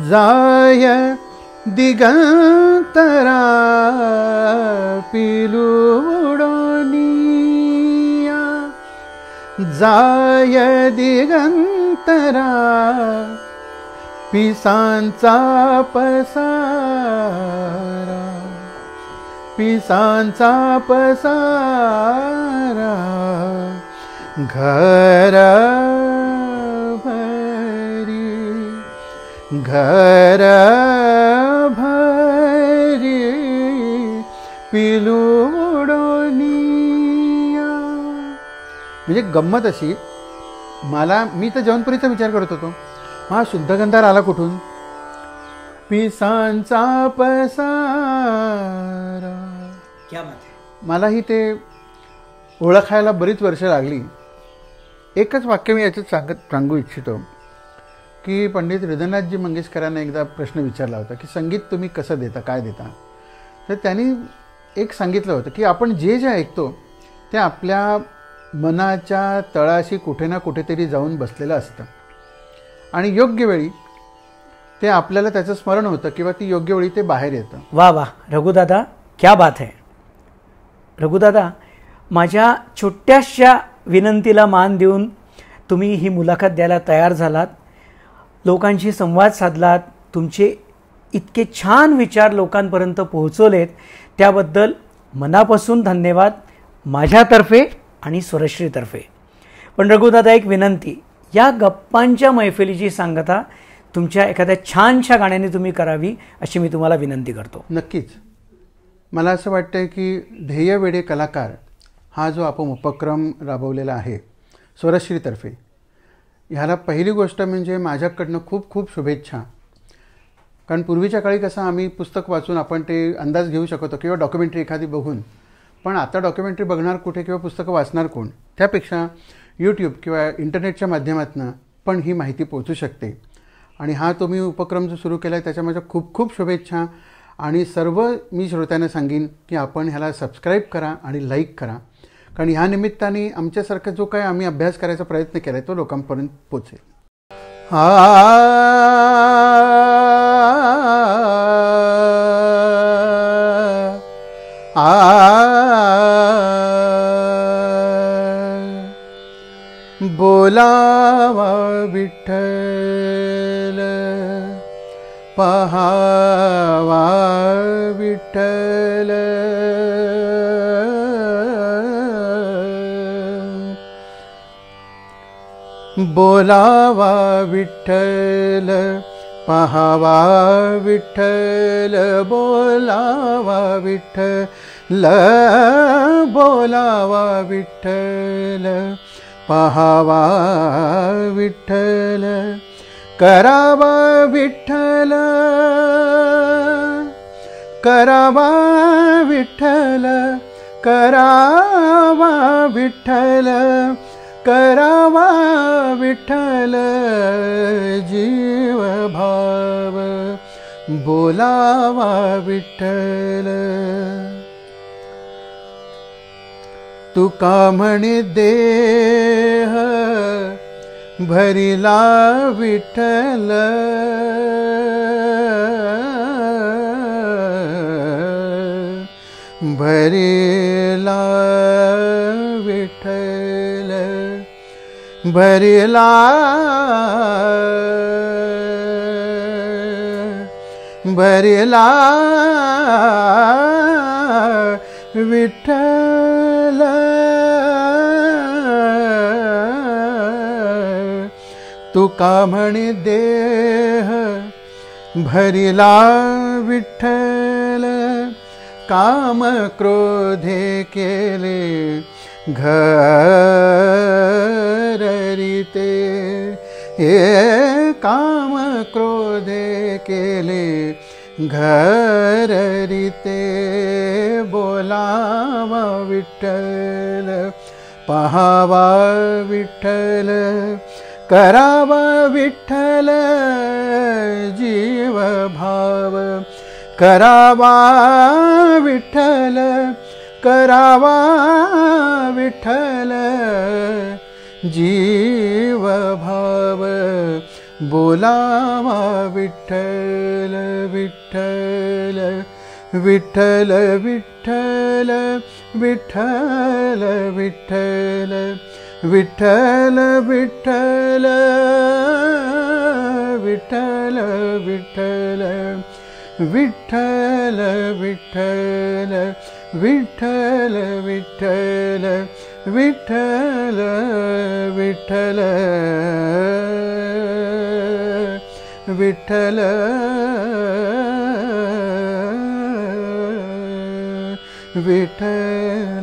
जाय दिगंतरा पिलू जाय दिगन्तरा पिसाञ्चापसारा पिसाञ्चापसारा घर घरा म्हणजे गंमत अशी मला मी तर जौनपुरीचा विचार करत होतो हा शुद्धगंधार आला कुठून पिसांचा पसारा मलाही ते ओळखायला बरीच वर्ष लागली एकच वाक्य मी याच्यात सांगत सांगू इच्छितो की पंडित हृदयनाथजी मंगेशकरांना एकदा प्रश्न विचारला होता की संगीत तुम्ही कसं देता काय देता तर त्यांनी एक सांगितलं होतं की आपण जे जे ऐकतो ते आपल्या मनाच्या तळाशी कुठे ना कुठेतरी जाऊन बसलेलं असतं आणि योग्य वेळी ते आपल्याला त्याचं स्मरण होतं किंवा ती योग्य वेळी ते बाहेर येतं वा वा रघुदादा क्या बात आहे रघुदादा माझ्या छोट्याशा विनंतीला मान देऊन तुम्ही ही मुलाखत द्यायला तयार झालात लोकांशी संवाद साधलात तुमचे इतके छान विचार लोकांपर्यंत पोहोचवलेत त्याबद्दल मनापासून धन्यवाद माझ्यातर्फे आणि स्वरश्रीतर्फे पण रघुदादा एक विनंती या गप्पांच्या मैफिलीची सांगता तुमच्या एखाद्या छानशा गाण्याने तुम्ही करावी अशी मी तुम्हाला विनंती करतो नक्कीच मला असं वाटतं की ध्येय वेडे कलाकार हा जो आपण उपक्रम राबवलेला आहे स्वरश्रीतर्फे ह्याला पहिली गोष्ट म्हणजे माझ्याकडनं खूप खूप शुभेच्छा कारण पूर्वीच्या काळी कसं आम्ही पुस्तक वाचून आपण ते अंदाज घेऊ शकतो किंवा डॉक्युमेंटरी एखादी बघून पण आता डॉक्युमेंटरी बघणार कुठे किंवा पुस्तकं वाचणार कोण त्यापेक्षा यूट्यूब किंवा इंटरनेटच्या माध्यमातून पण ही माहिती पोचू शकते आणि हा तुम्ही उपक्रम जो सुरू केला आहे त्याच्या माझ्या खूप खूप शुभेच्छा आणि सर्व मी श्रोत्यांना सांगेन की आपण ह्याला सबस्क्राईब करा आणि लाईक करा कारण ह्या निमित्ताने आमच्यासारखा जो काय आम्ही अभ्यास करायचा प्रयत्न केला तो लोकांपर्यंत पोचेल आ बोलावा विठ्ठल पहावा विठ्ठल बोलावा विठ्ठल पहावा विठ्ठल बोलावा विठ्ठल बोलावा विठ्ठल पहावा विठ्ठल करावा विठ्ठल करावा विठ्ठल करावा विठ्ठल करावा विठ्ठल जीव भाव बोलावा विठ्ठल तुका म्हणे देह भरिला विठ्ठल भरिला विठ्ठल भरिला भरिला विठ्ठल तुका म्हणे देह भरिला विठ्ठल काम क्रोधे केले घरिते हे काम क्रोधे केले घर रिते बोलावा विठ्ठल पहावा विठ्ठल करावा विठ्ठल जीव भाव करावा विठ्ठल करावा विठ्ठल जीव भाव बोलावा विठ्ठल विठ्ठल विठ्ठल विठ्ठल विठ्ठल विठ्ठल विठ्ठल विठ्ठल विठ्ठल विठ्ठल विठ्ठल विठ्ठल विठ्ठल विठ्ठल विठ्ठल विठ्ठल ठलि